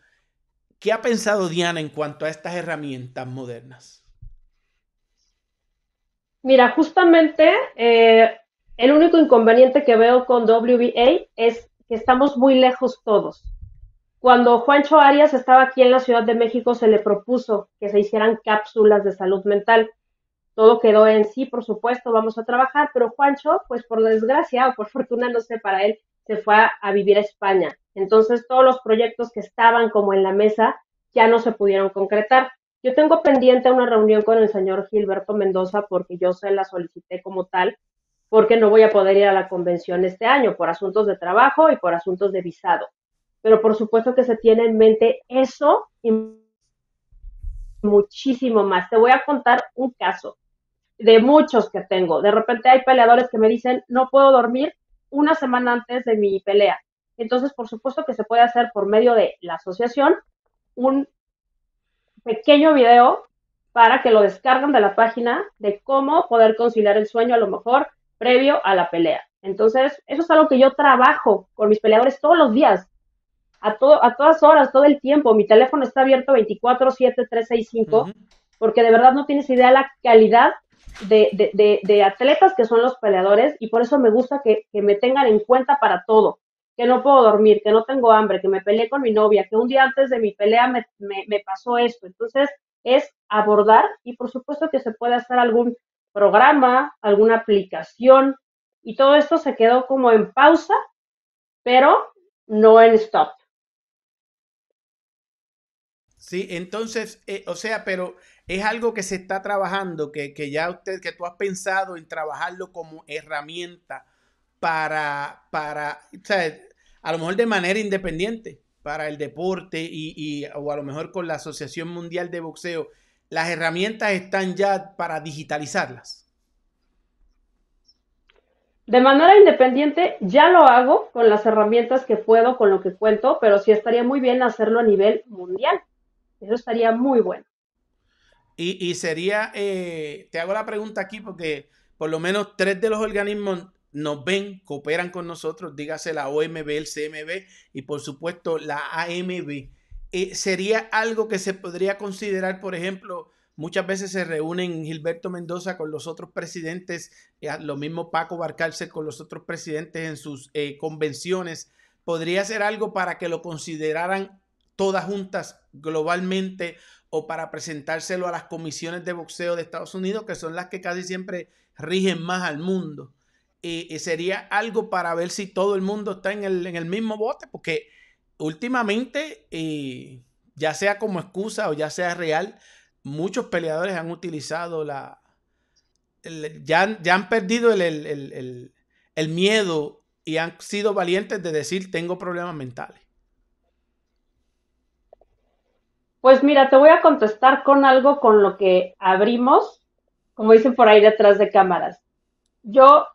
¿Qué ha pensado Diana en cuanto a estas herramientas modernas? Mira, justamente eh, el único inconveniente que veo con WBA es que estamos muy lejos todos. Cuando Juancho Arias estaba aquí en la Ciudad de México, se le propuso que se hicieran cápsulas de salud mental. Todo quedó en sí, por supuesto, vamos a trabajar, pero Juancho, pues por desgracia o por fortuna, no sé, para él, se fue a, vivir a España. Entonces, todos los proyectos que estaban como en la mesa ya no se pudieron concretar. Yo tengo pendiente una reunión con el señor Gilberto Mendoza porque yo se la solicité como tal porque no voy a poder ir a la convención este año por asuntos de trabajo y por asuntos de visado. Pero por supuesto que se tiene en mente eso y muchísimo más. Te voy a contar un caso de muchos que tengo. De repente hay peleadores que me dicen, no puedo dormir una semana antes de mi pelea. Entonces, por supuesto que se puede hacer por medio de la asociación un pequeño video para que lo descarguen de la página de cómo poder conciliar el sueño a lo mejor previo a la pelea. Entonces, eso es algo que yo trabajo con mis peleadores todos los días, a, a todas horas, todo el tiempo. Mi teléfono está abierto 24-7-365, porque de verdad no tienes idea la calidad de, atletas que son los peleadores y por eso me gusta que, me tengan en cuenta para todo que no puedo dormir, que no tengo hambre, que me peleé con mi novia, que un día antes de mi pelea me, me pasó esto. Entonces, es abordar y por supuesto que se puede hacer algún programa, alguna aplicación, y todo esto se quedó como en pausa, pero no en stop. Sí, entonces, eh, o sea, pero es algo que se está trabajando, que, ya usted, que tú has pensado en trabajarlo como herramienta para, para, a lo mejor de manera independiente para el deporte y, o a lo mejor con la Asociación Mundial de Boxeo las herramientas están ya para digitalizarlas? De manera independiente ya lo hago con las herramientas que puedo, con lo que cuento, pero sí estaría muy bien hacerlo a nivel mundial. Eso estaría muy bueno. Y, sería, eh, te hago la pregunta aquí porque por lo menos tres de los organismos nos ven, cooperan con nosotros, dígase la OMB, el CMB y por supuesto la AMB. Eh, sería algo que se podría considerar, por ejemplo, muchas veces se reúnen Gilberto Mendoza con los otros presidentes, eh, lo mismo Paco Barcalce con los otros presidentes en sus eh, convenciones. Podría ser algo para que lo consideraran todas juntas globalmente o para presentárselo a las comisiones de boxeo de Estados Unidos, que son las que casi siempre rigen más al mundo. sería algo para ver si todo el mundo está en el, en el mismo bote, porque últimamente, y eh, ya sea como excusa o ya sea real, muchos peleadores han utilizado la... ya, han perdido el, el, el, miedo y han sido valientes de decir tengo problemas mentales. Pues mira, te voy a contestar con algo con lo que abrimos, como dicen por ahí detrás de cámaras. Yo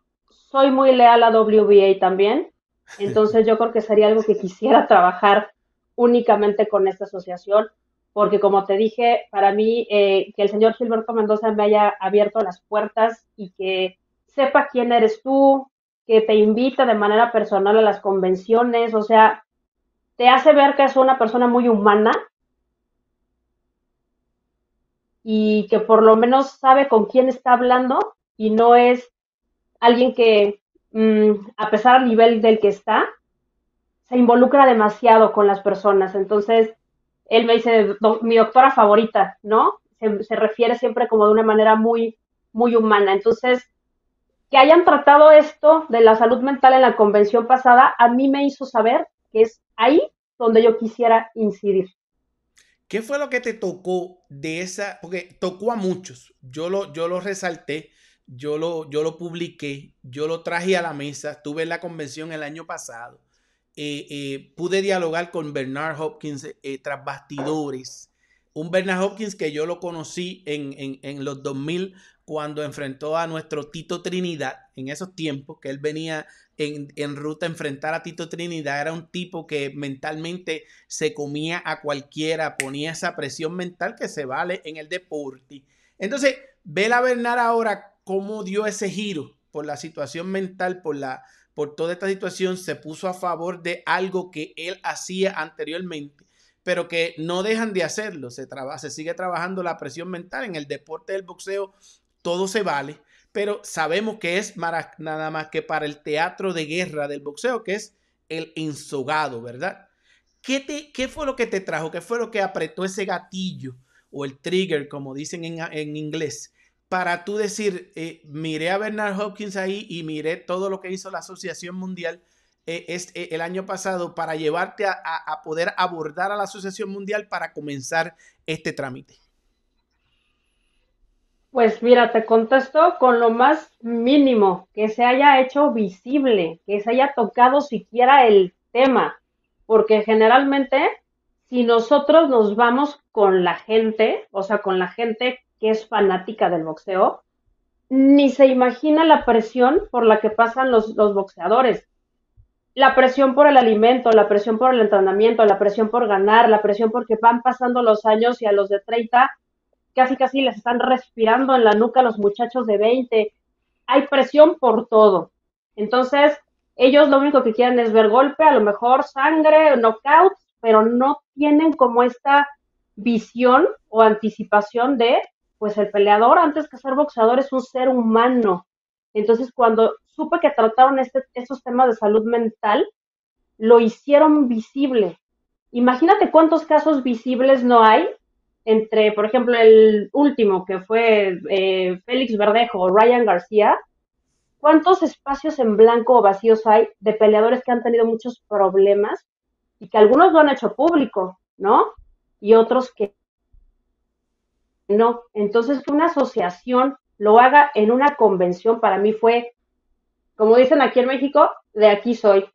soy muy leal a WBA también. Entonces yo creo que sería algo que quisiera [laughs] trabajar únicamente con esta asociación, porque como te dije, para mí eh, que el señor Gilberto Mendoza me haya abierto las puertas y que sepa quién eres tú, que te invita de manera personal a las convenciones, o sea, te hace ver que es una persona muy humana y que por lo menos sabe con quién está hablando y no es alguien que Mm, a pesar del nivel del que está, se involucra demasiado con las personas. Entonces, él me dice, mi doctora favorita, ¿no? Se, refiere siempre como de una manera muy, muy humana. Entonces, que hayan tratado esto de la salud mental en la convención pasada, a mí me hizo saber que es ahí donde yo quisiera incidir. ¿Qué fue lo que te tocó de esa? Porque tocó a muchos. Yo lo, yo lo resalté yo lo, yo lo publiqué, yo lo traje a la mesa, estuve en la convención el año pasado, eh, eh, pude dialogar con Bernard Hopkins eh, tras bastidores. Un Bernard Hopkins que yo lo conocí en, los 2000 cuando enfrentó a nuestro Tito Trinidad, en esos tiempos que él venía en, en ruta a enfrentar a Tito Trinidad, era un tipo que mentalmente se comía a cualquiera, ponía esa presión mental que se vale en el deporte. Entonces, Vela Bernard ahora cómo dio ese giro por la situación mental, por, la, por toda esta situación, se puso a favor de algo que él hacía anteriormente, pero que no dejan de hacerlo. Se, traba, se sigue trabajando la presión mental. En el deporte del boxeo todo se vale, pero sabemos que es nada más que para el teatro de guerra del boxeo, que es el ensogado, ¿verdad? ¿Qué, te, ¿Qué fue lo que te trajo? ¿Qué fue lo que apretó ese gatillo o el trigger, como dicen en, en inglés? para tú decir, eh, miré a Bernard Hopkins ahí y miré todo lo que hizo la Asociación Mundial eh, eh, el año pasado para llevarte a, a, poder abordar a la Asociación Mundial para comenzar este trámite? Pues mira, te contesto con lo más mínimo, que se haya hecho visible, que se haya tocado siquiera el tema, porque generalmente si nosotros nos vamos con la gente, o sea, con la gente que es fanática del boxeo, ni se imagina la presión por la que pasan los, los boxeadores. La presión por el alimento, la presión por el entrenamiento, la presión por ganar, la presión porque van pasando los años y a los de 30 casi casi les están respirando en la nuca los muchachos de 20. Hay presión por todo. Entonces, ellos lo único que quieren es ver golpe, a lo mejor sangre, knockout, pero no tienen como esta visión o anticipación de pues el peleador, antes que ser boxeador, es un ser humano. Entonces, cuando supe que trataron este, estos temas de salud mental, lo hicieron visible. Imagínate cuántos casos visibles no hay entre, por ejemplo, el último que fue eh, Félix Verdejo o Ryan García. ¿Cuántos espacios en blanco o vacíos hay de peleadores que han tenido muchos problemas y que algunos lo han hecho público, ¿no? Y otros que no. Entonces, una asociación lo haga en una convención, para mí fue, como dicen aquí en México, de aquí soy.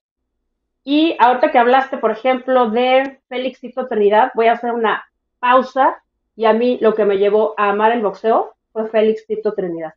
Y ahorita que hablaste, por ejemplo, de Félix Tito Trinidad, voy a hacer una pausa y a mí lo que me llevó a amar el boxeo fue Félix Tito Trinidad.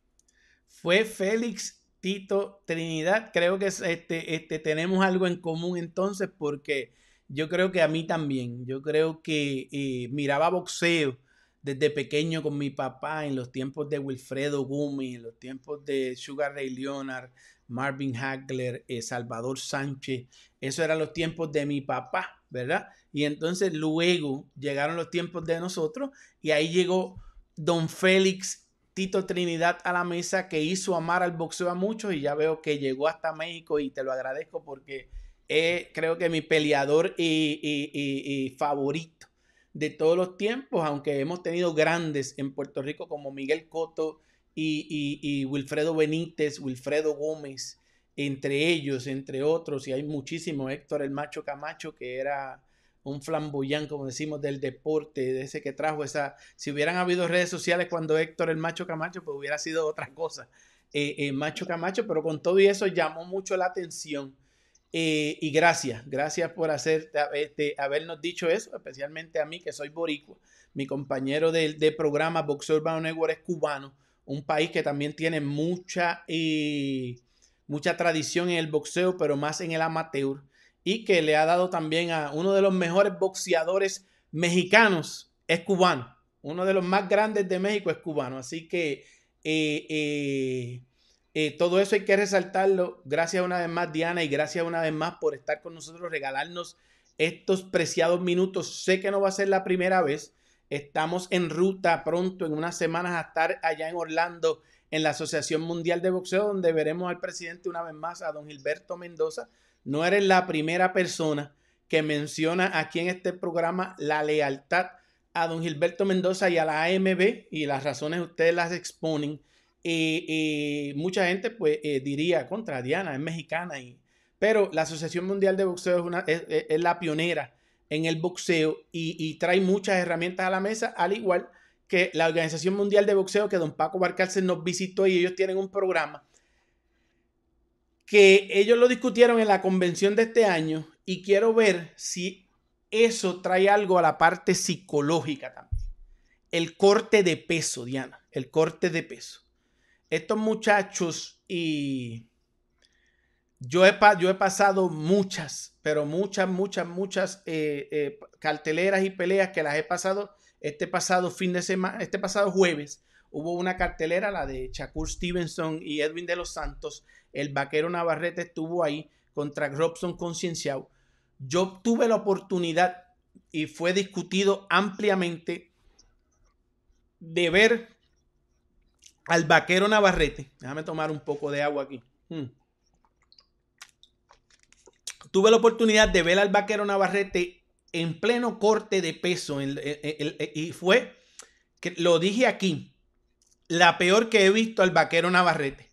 Fue Félix Tito Trinidad. Creo que este, este, tenemos algo en común entonces porque yo creo que a mí también, yo creo que eh, miraba boxeo desde pequeño con mi papá en los tiempos de Wilfredo Gumi, en los tiempos de Sugar Ray Leonard, Marvin Hagler, eh, Salvador Sánchez. Eso eran los tiempos de mi papá, ¿verdad? Y entonces luego llegaron los tiempos de nosotros y ahí llegó don Félix Tito Trinidad a la mesa que hizo amar al boxeo a muchos y ya veo que llegó hasta México y te lo agradezco porque es eh, creo que mi peleador y favorito de todos los tiempos, aunque hemos tenido grandes en Puerto Rico como Miguel Coto y, y, Wilfredo Benítez, Wilfredo Gómez, entre ellos, entre otros, y hay muchísimo Héctor el Macho Camacho, que era un flamboyán, como decimos, del deporte, de ese que trajo esa... Si hubieran habido redes sociales cuando Héctor el Macho Camacho, pues hubiera sido otra cosa, eh, eh, Macho Camacho, pero con todo y eso llamó mucho la atención eh, y gracias, gracias por eh, habernos dicho eso, especialmente a mí que soy boricua. Mi compañero de, programa Boxeo Urbano Network es cubano, un país que también tiene mucha, eh, mucha tradición en el boxeo, pero más en el amateur, y que le ha dado también a uno de los mejores boxeadores mexicanos, es cubano. Uno de los más grandes de México es cubano. Así que eh, todo eso hay que resaltarlo. Gracias una vez más, Diana, y gracias una vez más por estar con nosotros, regalarnos estos preciados minutos. Sé que no va a ser la primera vez. Estamos en ruta pronto, en unas semanas, a estar allá en Orlando, en la Asociación Mundial de Boxeo, donde veremos al presidente una vez más, a don Gilberto Mendoza. No eres la primera persona que menciona aquí en este programa la lealtad a don Gilberto Mendoza y a la AMB, y las razones ustedes las exponen mucha gente pues eh, diría contra Diana, es mexicana, y... pero la Asociación Mundial de Boxeo es, la pionera en el boxeo y, trae muchas herramientas a la mesa, al igual que la Organización Mundial de Boxeo que don Paco Barcales nos visitó y ellos tienen un programa que ellos lo discutieron en la convención de este año y quiero ver si eso trae algo a la parte psicológica también. El corte de peso, Diana, el corte de peso estos muchachos y yo he, yo he pasado muchas, pero muchas, muchas, muchas eh, eh, carteleras y peleas que las he pasado este pasado fin de semana, este pasado jueves. Hubo una cartelera, la de Shakur Stevenson y Edwin de los Santos. El vaquero Navarrete estuvo ahí contra Robson Concienciado. Yo tuve la oportunidad y fue discutido ampliamente de ver al vaquero Navarrete. Déjame tomar un poco de agua aquí. Hmm. Tuve la oportunidad de ver al vaquero Navarrete en pleno corte de peso y fue, lo dije aquí, la peor que he visto al vaquero Navarrete.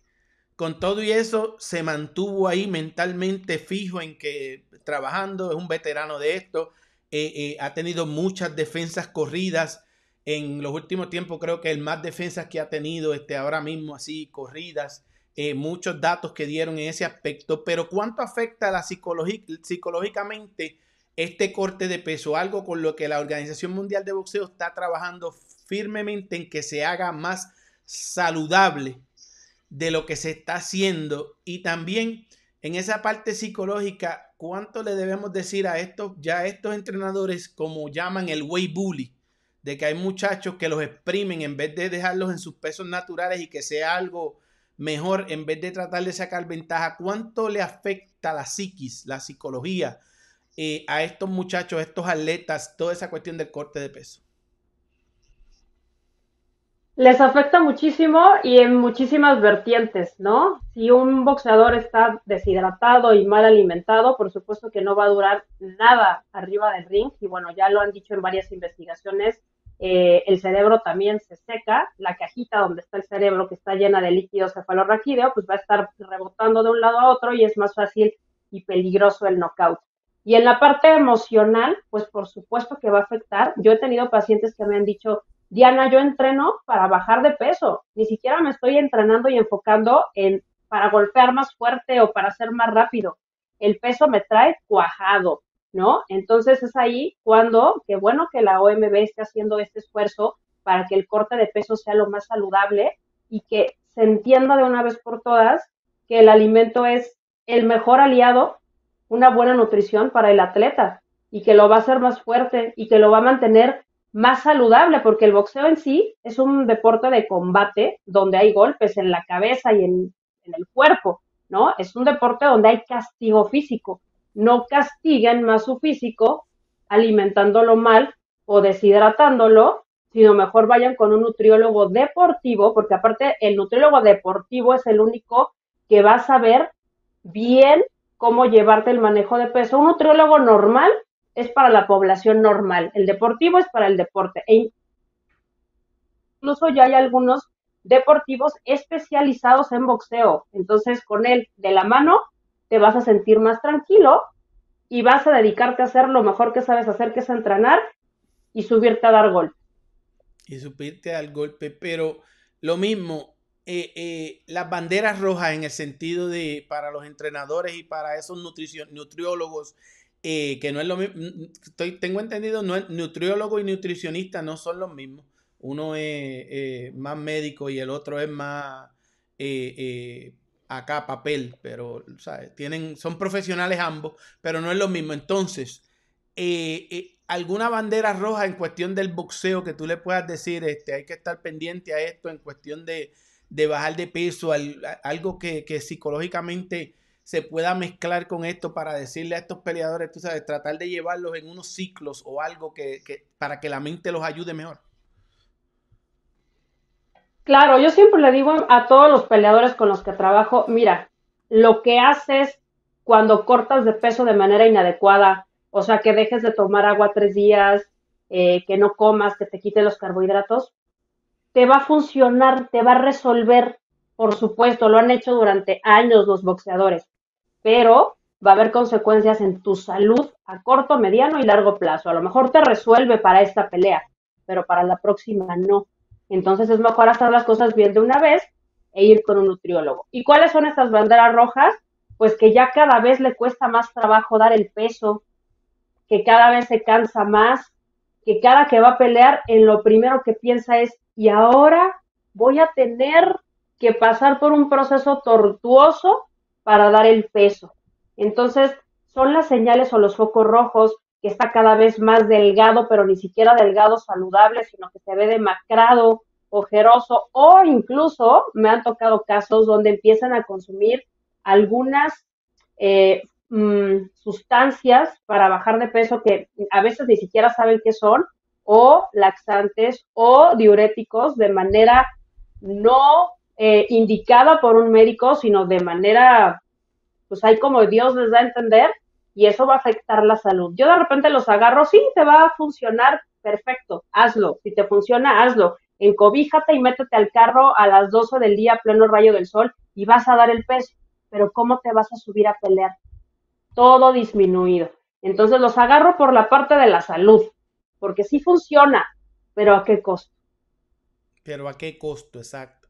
Con todo y eso, se mantuvo ahí mentalmente fijo en que trabajando, es un veterano de esto, eh, eh, ha tenido muchas defensas corridas, en los últimos tiempos creo que el más defensas que ha tenido este, ahora mismo, así, corridas, eh, muchos datos que dieron en ese aspecto, pero ¿cuánto afecta la psicológicamente este corte de peso? Algo con lo que la Organización Mundial de Boxeo está trabajando firmemente en que se haga más saludable de lo que se está haciendo y también en esa parte psicológica, ¿cuánto le debemos decir a estos ya estos entrenadores como llaman el way bully? de que hay muchachos que los exprimen en vez de dejarlos en sus pesos naturales y que sea algo mejor en vez de tratar de sacar ventaja. ¿Cuánto le afecta la psiquis, la psicología eh, a estos muchachos, a estos atletas, toda esa cuestión del corte de peso? Les afecta muchísimo y en muchísimas vertientes, ¿no? Si un boxeador está deshidratado y mal alimentado, por supuesto que no va a durar nada arriba del ring y bueno, ya lo han dicho en varias investigaciones, eh, el cerebro también se seca, la cajita donde está el cerebro que está llena de líquido cefalorraquídeo, pues va a estar rebotando de un lado a otro y es más fácil y peligroso el knockout. Y en la parte emocional, pues por supuesto que va a afectar. Yo he tenido pacientes que me han dicho, Diana, yo entreno para bajar de peso, ni siquiera me estoy entrenando y enfocando en para golpear más fuerte o para ser más rápido. El peso me trae cuajado, ¿no? Entonces es ahí cuando, qué bueno que la OMB esté haciendo este esfuerzo para que el corte de peso sea lo más saludable y que se entienda de una vez por todas que el alimento es el mejor aliado, una buena nutrición para el atleta y que lo va a hacer más fuerte y que lo va a mantener más saludable, porque el boxeo en sí es un deporte de combate donde hay golpes en la cabeza y en, en el cuerpo, ¿no? Es un deporte donde hay castigo físico no castiguen más su físico alimentándolo mal o deshidratándolo, sino mejor vayan con un nutriólogo deportivo, porque aparte el nutriólogo deportivo es el único que va a saber bien cómo llevarte el manejo de peso. Un nutriólogo normal es para la población normal, el deportivo es para el deporte. E incluso ya hay algunos deportivos especializados en boxeo. Entonces, con él de la mano te vas a sentir más tranquilo y vas a dedicarte a hacer lo mejor que sabes hacer, que es entrenar y subirte a dar golpe. Y subirte al golpe, pero lo mismo, eh, eh, las banderas rojas en el sentido de para los entrenadores y para esos nutriólogos, eh, que no es lo mismo, tengo entendido, no nutriólogo y nutricionista no son los mismos. Uno es más médico y el otro es más acá papel, pero Tienen, son profesionales ambos, pero no es lo mismo. Entonces, eh, eh, alguna bandera roja en cuestión del boxeo que tú le puedas decir, este, hay que estar pendiente a esto en cuestión de, de bajar de peso, algo que, psicológicamente se pueda mezclar con esto para decirle a estos peleadores, tú sabes, tratar de llevarlos en unos ciclos o algo que para que la mente los ayude mejor. Claro, yo siempre le digo a todos los peleadores con los que trabajo, mira, lo que haces cuando cortas de peso de manera inadecuada, o sea, que dejes de tomar agua tres días, eh, que no comas, que te quite los carbohidratos, te va a funcionar, te va a resolver, por supuesto, lo han hecho durante años los boxeadores, pero va a haber consecuencias en tu salud a corto, mediano y largo plazo. A lo mejor te resuelve para esta pelea, pero para la próxima no. Entonces es mejor hacer las cosas bien de una vez e ir con un nutriólogo. ¿Y cuáles son estas banderas rojas? Pues que ya cada vez le cuesta más trabajo dar el peso, que cada vez se cansa más, que cada que va a pelear, en lo primero que piensa es, y ahora voy a tener que pasar por un proceso tortuoso para dar el peso. Entonces, son las señales o los focos rojos que está cada vez más delgado, pero ni siquiera delgado saludable, sino que se ve demacrado, ojeroso, o incluso me han tocado casos donde empiezan a consumir algunas eh, mm, sustancias para bajar de peso que a veces ni siquiera saben qué son, o laxantes o diuréticos de manera no eh, indicada por un médico, sino de manera, pues hay como Dios les da a entender, y eso va a afectar la salud. Yo de repente los agarro, sí, te va a funcionar, perfecto, hazlo. Si te funciona, hazlo. Encobíjate y métete al carro a las 12 del día, pleno rayo del sol, y vas a dar el peso. Pero ¿cómo te vas a subir a pelear? Todo disminuido. Entonces los agarro por la parte de la salud, porque sí funciona, pero ¿a qué costo? Pero ¿a qué costo? Exacto.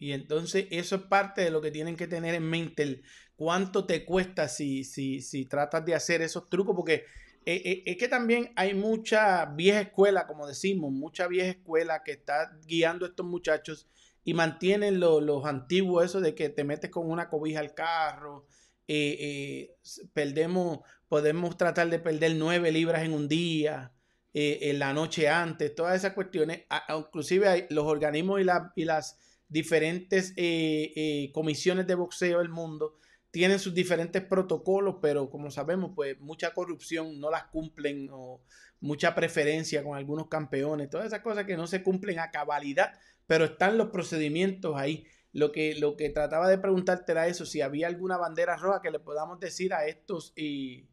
Y entonces eso es parte de lo que tienen que tener en mente, el cuánto te cuesta si, si, si tratas de hacer esos trucos, porque eh, eh, es, que también hay mucha vieja escuela, como decimos, mucha vieja escuela que está guiando a estos muchachos y mantienen los antiguos, eso de que te metes con una cobija al carro, eh, perdemos, podemos tratar de perder nueve libras en un día, en la noche antes, todas esas cuestiones, inclusive hay, los organismos y, y las diferentes eh, eh, comisiones de boxeo del mundo, tienen sus diferentes protocolos, pero como sabemos, pues mucha corrupción no las cumplen o mucha preferencia con algunos campeones, todas esas cosas que no se cumplen a cabalidad, pero están los procedimientos ahí. Lo que, lo que trataba de preguntarte era eso, si había alguna bandera roja que le podamos decir a estos y,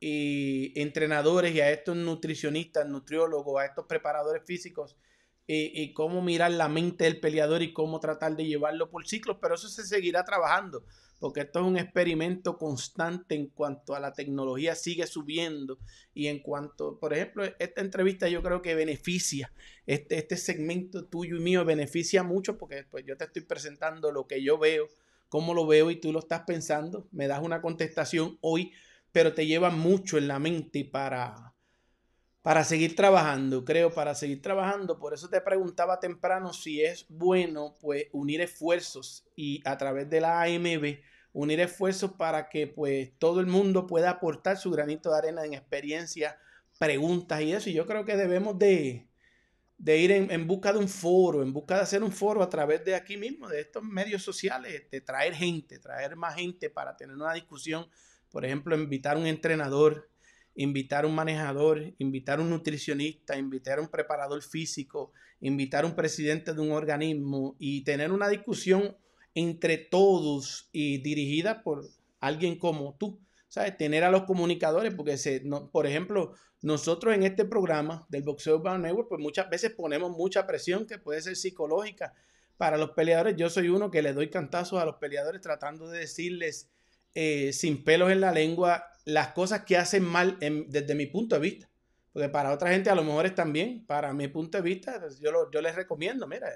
eh, entrenadores y a estos nutricionistas, nutriólogos, a estos preparadores físicos, y, cómo mirar la mente del peleador y cómo tratar de llevarlo por ciclos, pero eso se seguirá trabajando, porque esto es un experimento constante en cuanto a la tecnología sigue subiendo y en cuanto, por ejemplo, esta entrevista yo creo que beneficia, este, este segmento tuyo y mío beneficia mucho porque pues, yo te estoy presentando lo que yo veo, cómo lo veo y tú lo estás pensando, me das una contestación hoy, pero te lleva mucho en la mente para para seguir trabajando, creo, para seguir trabajando. Por eso te preguntaba temprano si es bueno, pues, unir esfuerzos y a través de la AMB, unir esfuerzos para que, pues, todo el mundo pueda aportar su granito de arena en experiencia, preguntas y eso. Y yo creo que debemos de, ir en, en, busca de un foro, en busca de hacer un foro a través de aquí mismo, de estos medios sociales, de traer gente, traer más gente para tener una discusión. Por ejemplo, invitar a un entrenador, invitar a un manejador, invitar a un nutricionista, invitar a un preparador físico, invitar a un presidente de un organismo y tener una discusión entre todos y dirigida por alguien como tú. ¿Sabes? Tener a los comunicadores, porque se, no, por ejemplo, nosotros en este programa del Boxeo Urban Network, pues muchas veces ponemos mucha presión que puede ser psicológica para los peleadores. Yo soy uno que le doy cantazos a los peleadores tratando de decirles eh, sin pelos en la lengua las cosas que hacen mal desde mi punto de vista. Porque para otra gente a lo mejor es también, para mi punto de vista, pues, yo, yo les recomiendo, mira,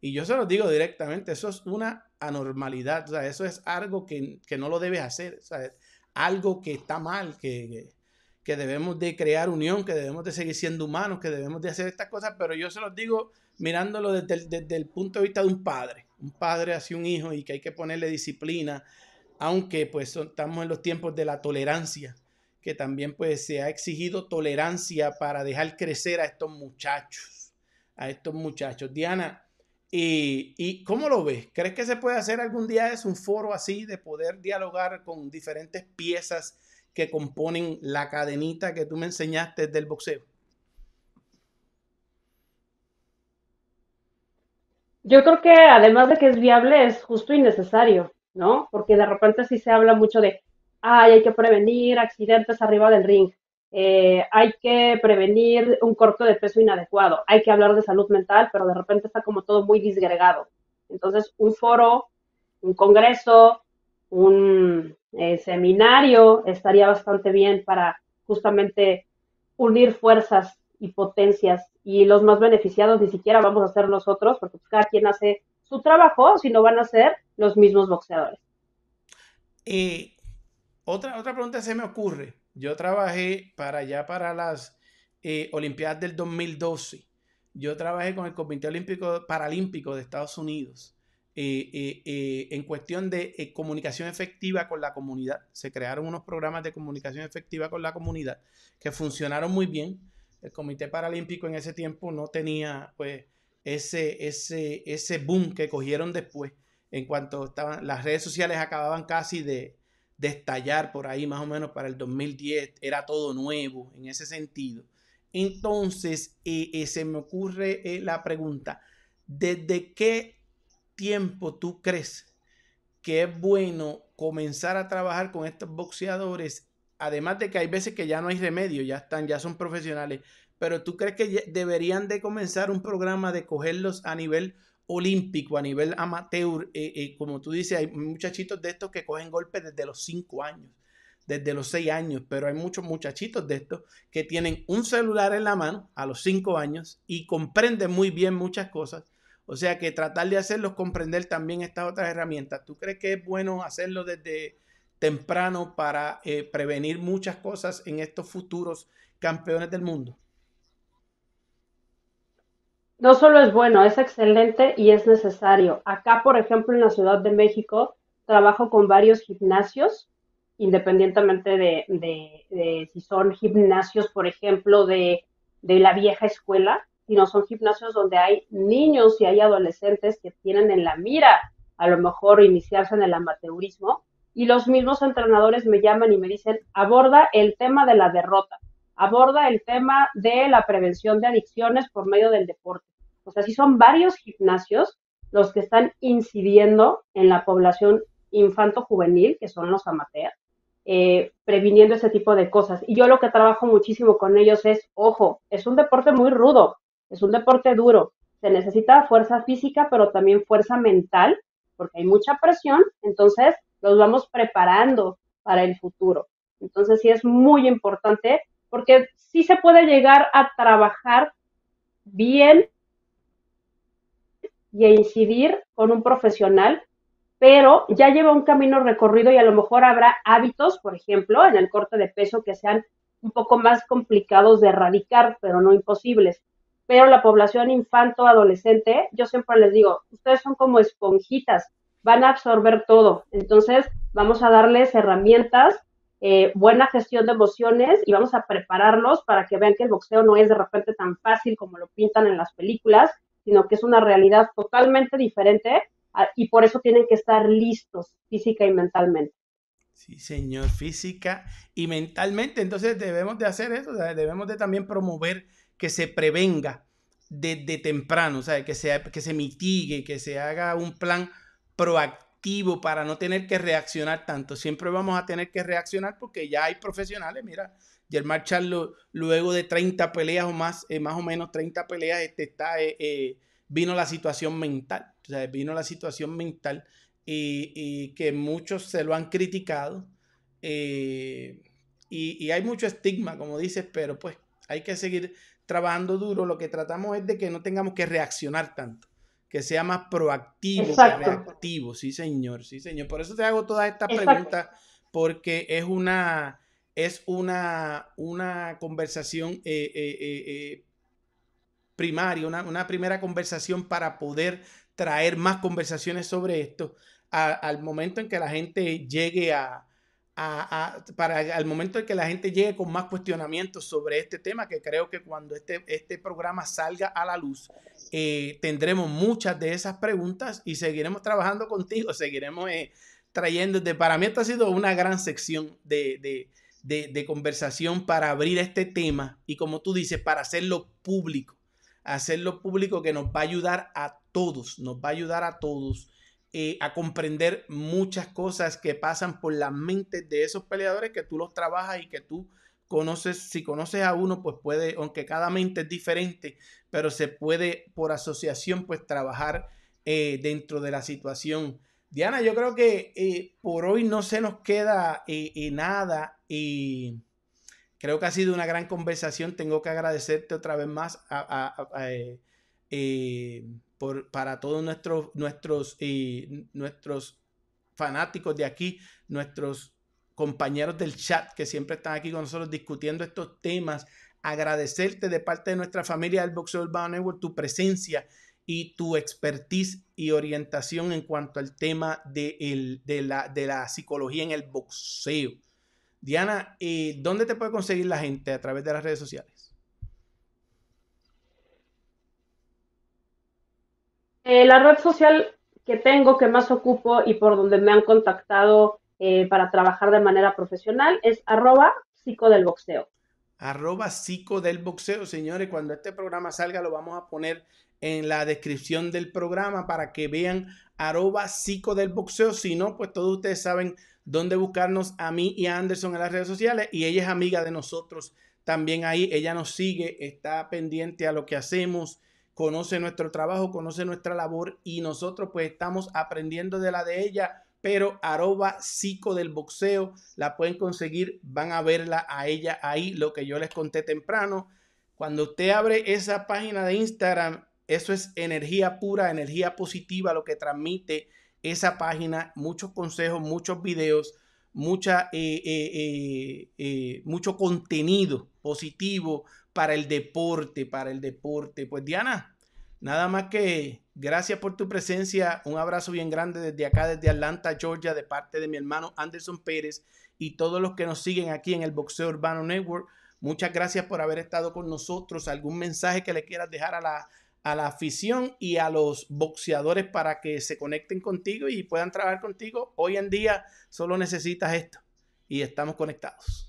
y yo se lo digo directamente, eso es una anormalidad, o sea, eso es algo que, no lo debes hacer, o sea, algo que está mal, que, que, debemos de crear unión, que debemos de seguir siendo humanos, que debemos de hacer estas cosas, pero yo se los digo mirándolo desde, desde el punto de vista de un padre, un padre hacia un hijo y que hay que ponerle disciplina, aunque pues estamos en los tiempos de la tolerancia, que también pues se ha exigido tolerancia para dejar crecer a estos muchachos, a estos muchachos. Diana, ¿y, cómo lo ves? ¿Crees que se puede hacer algún día es un foro así de poder dialogar con diferentes piezas que componen la cadenita que tú me enseñaste del boxeo? Yo creo que además de que es viable, es justo y necesario. ¿no? Porque de repente sí se habla mucho de, hay que prevenir accidentes arriba del ring, eh, hay que prevenir un corte de peso inadecuado, hay que hablar de salud mental, pero de repente está como todo muy disgregado. Entonces, un foro, un congreso, un eh, seminario estaría bastante bien para justamente unir fuerzas y potencias y los más beneficiados ni siquiera vamos a ser nosotros, porque pues cada quien hace su trabajo, no van a ser los mismos boxeadores. otra, otra pregunta se me ocurre. Yo trabajé para allá, para las eh, Olimpiadas del 2012. Yo trabajé con el Comité Olímpico Paralímpico de Estados Unidos eh, eh, en cuestión de comunicación efectiva con la comunidad. Se crearon unos programas de comunicación efectiva con la comunidad que funcionaron muy bien. El Comité Paralímpico en ese tiempo no tenía, pues, ese, ese, ese boom que cogieron después, en cuanto estaban, las redes sociales acababan casi de, estallar por ahí más o menos para el 2010, era todo nuevo en ese sentido. Entonces, eh, eh, se me ocurre eh, la pregunta, ¿desde qué tiempo tú crees que es bueno comenzar a trabajar con estos boxeadores? Además de que hay veces que ya no hay remedio, ya están, ya son profesionales, pero ¿tú crees que deberían de comenzar un programa de cogerlos a nivel olímpico, a nivel amateur? y eh, eh, como tú dices, hay muchachitos de estos que cogen golpes desde los 5 años, desde los 6 años, pero hay muchos muchachitos de estos que tienen un celular en la mano a los 5 años y comprenden muy bien muchas cosas. O sea que tratar de hacerlos comprender también estas otras herramientas. ¿Tú crees que es bueno hacerlo desde temprano para eh, prevenir muchas cosas en estos futuros campeones del mundo? no solo es bueno, es excelente y es necesario. Acá, por ejemplo, en la Ciudad de México, trabajo con varios gimnasios, independientemente de, si son gimnasios, por ejemplo, de, de la vieja escuela, sino son gimnasios donde hay niños y hay adolescentes que tienen en la mira a lo mejor iniciarse en el amateurismo y los mismos entrenadores me llaman y me dicen, aborda el tema de la derrota aborda el tema de la prevención de adicciones por medio del deporte. O sea, sí son varios gimnasios los que están incidiendo en la población infanto-juvenil, que son los amateurs, eh, previniendo ese tipo de cosas. Y yo lo que trabajo muchísimo con ellos es, ojo, es un deporte muy rudo, es un deporte duro. Se necesita fuerza física, pero también fuerza mental, porque hay mucha presión, entonces los vamos preparando para el futuro. Entonces sí es muy importante porque sí se puede llegar a trabajar bien y a incidir con un profesional, pero ya lleva un camino recorrido y a lo mejor habrá hábitos, por ejemplo, en el corte de peso que sean un poco más complicados de erradicar, pero no imposibles. Pero la población infanto adolescente, yo siempre les digo, ustedes son como esponjitas, van a absorber todo. Entonces, vamos a darles herramientas eh, buena gestión de emociones y vamos a prepararlos para que vean que el boxeo no es de repente tan fácil como lo pintan en las películas, sino que es una realidad totalmente diferente ah, y por eso tienen que estar listos física y mentalmente. Sí, señor, física y mentalmente. Entonces debemos de hacer eso, debemos de también promover que se prevenga desde de temprano, sea Que, sea, que se mitigue, que se haga un plan proactivo para no tener que reaccionar tanto. Siempre vamos a tener que reaccionar porque ya hay profesionales, mira, Germán Charlo luego de 30 peleas o más, eh, más o menos 30 peleas, este, está, eh, eh, vino la situación mental, o sea, vino la situación mental y, que muchos se lo han criticado y hay mucho estigma, como dices, pero pues hay que seguir trabajando duro, lo que tratamos es de que no tengamos que reaccionar tanto que sea más proactivo, que reactivo, sí señor, sí señor. Por eso te hago todas estas preguntas, porque es una, es una, una conversación eh, eh, eh, primaria, una, primera conversación para poder traer más conversaciones sobre esto al momento en que la gente llegue a, para al momento en que la gente llegue con más cuestionamientos sobre este tema, que creo que cuando este, este programa salga a la luz, eh, tendremos muchas de esas preguntas y seguiremos trabajando contigo, [laughs] seguiremos eh, trayendo. trayéndote. Para mí esta ha sido una gran sección de, de, de, conversación para abrir este tema y como tú dices, para hacerlo público, hacerlo público que nos va a ayudar a todos, nos va a ayudar a todos. Eh, a comprender muchas cosas que pasan por la mente de esos peleadores que tú los trabajas y que tú conoces, si conoces a uno, pues puede, aunque cada mente es diferente, pero se puede por asociación pues trabajar eh, dentro de la situación. Diana, yo creo que eh, por hoy no se nos queda y eh, nada y creo que ha sido una gran conversación. Tengo que agradecerte otra vez más por, para todos nuestros, nuestros, nuestros fanáticos de aquí, nuestros compañeros del chat que siempre están aquí con nosotros discutiendo estos temas agradecerte de parte de nuestra familia del Boxeo Urbano Network tu presencia y tu expertise y orientación en cuanto al tema de, la, psicología en el boxeo. Diana, eh, ¿dónde te puede conseguir la gente a través de las redes sociales? Eh, la red social que tengo, que más ocupo y por donde me han contactado eh, para trabajar de manera profesional es arroba psico del boxeo arroba psico del boxeo. Señores, cuando este programa salga lo vamos a poner en la descripción del programa para que vean arroba psico del boxeo. Si no, pues todos ustedes saben dónde buscarnos a mí y a Anderson en las redes sociales y ella es amiga de nosotros también ahí. Ella nos sigue, está pendiente a lo que hacemos, conoce nuestro trabajo, conoce nuestra labor y nosotros pues estamos aprendiendo de la de ella pero arroba psico del boxeo, la pueden conseguir, van a verla a ella ahí, lo que yo les conté temprano. Cuando usted abre esa página de Instagram, eso es energía pura, energía positiva, lo que transmite esa página, muchos consejos, muchos videos, mucha, eh, eh, eh, mucho contenido positivo para el deporte, para el deporte. Pues Diana, Nada más que gracias por tu presencia. Un abrazo bien grande desde acá, desde Atlanta, Georgia, de parte de mi hermano Anderson Pérez y todos los que nos siguen aquí en el Boxeo Urbano Network. Muchas gracias por haber estado con nosotros. ¿Algún mensaje que le quieras dejar a la, a la afición y a los boxeadores para que se conecten contigo y puedan trabajar contigo? Hoy en día solo necesitas esto y estamos conectados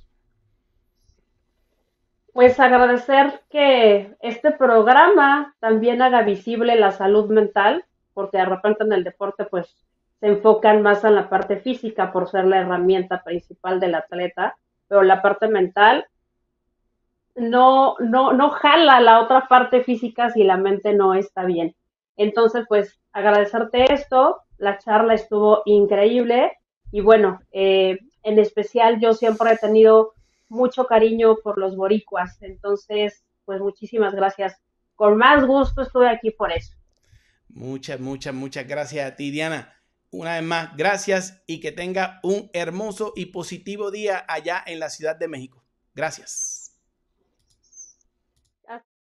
pues agradecer que este programa también haga visible la salud mental, porque de repente en el deporte pues se enfocan más en la parte física por ser la herramienta principal del atleta, pero la parte mental no, no, no jala la otra parte física si la mente no está bien. Entonces, pues agradecerte esto, la charla estuvo increíble y bueno, eh, en especial yo siempre he tenido mucho cariño por los boricuas. Entonces, pues muchísimas gracias. Con más gusto estuve aquí por eso. Muchas, muchas, muchas gracias a ti, Diana. Una vez más, gracias y que tenga un hermoso y positivo día allá en la Ciudad de México. Gracias.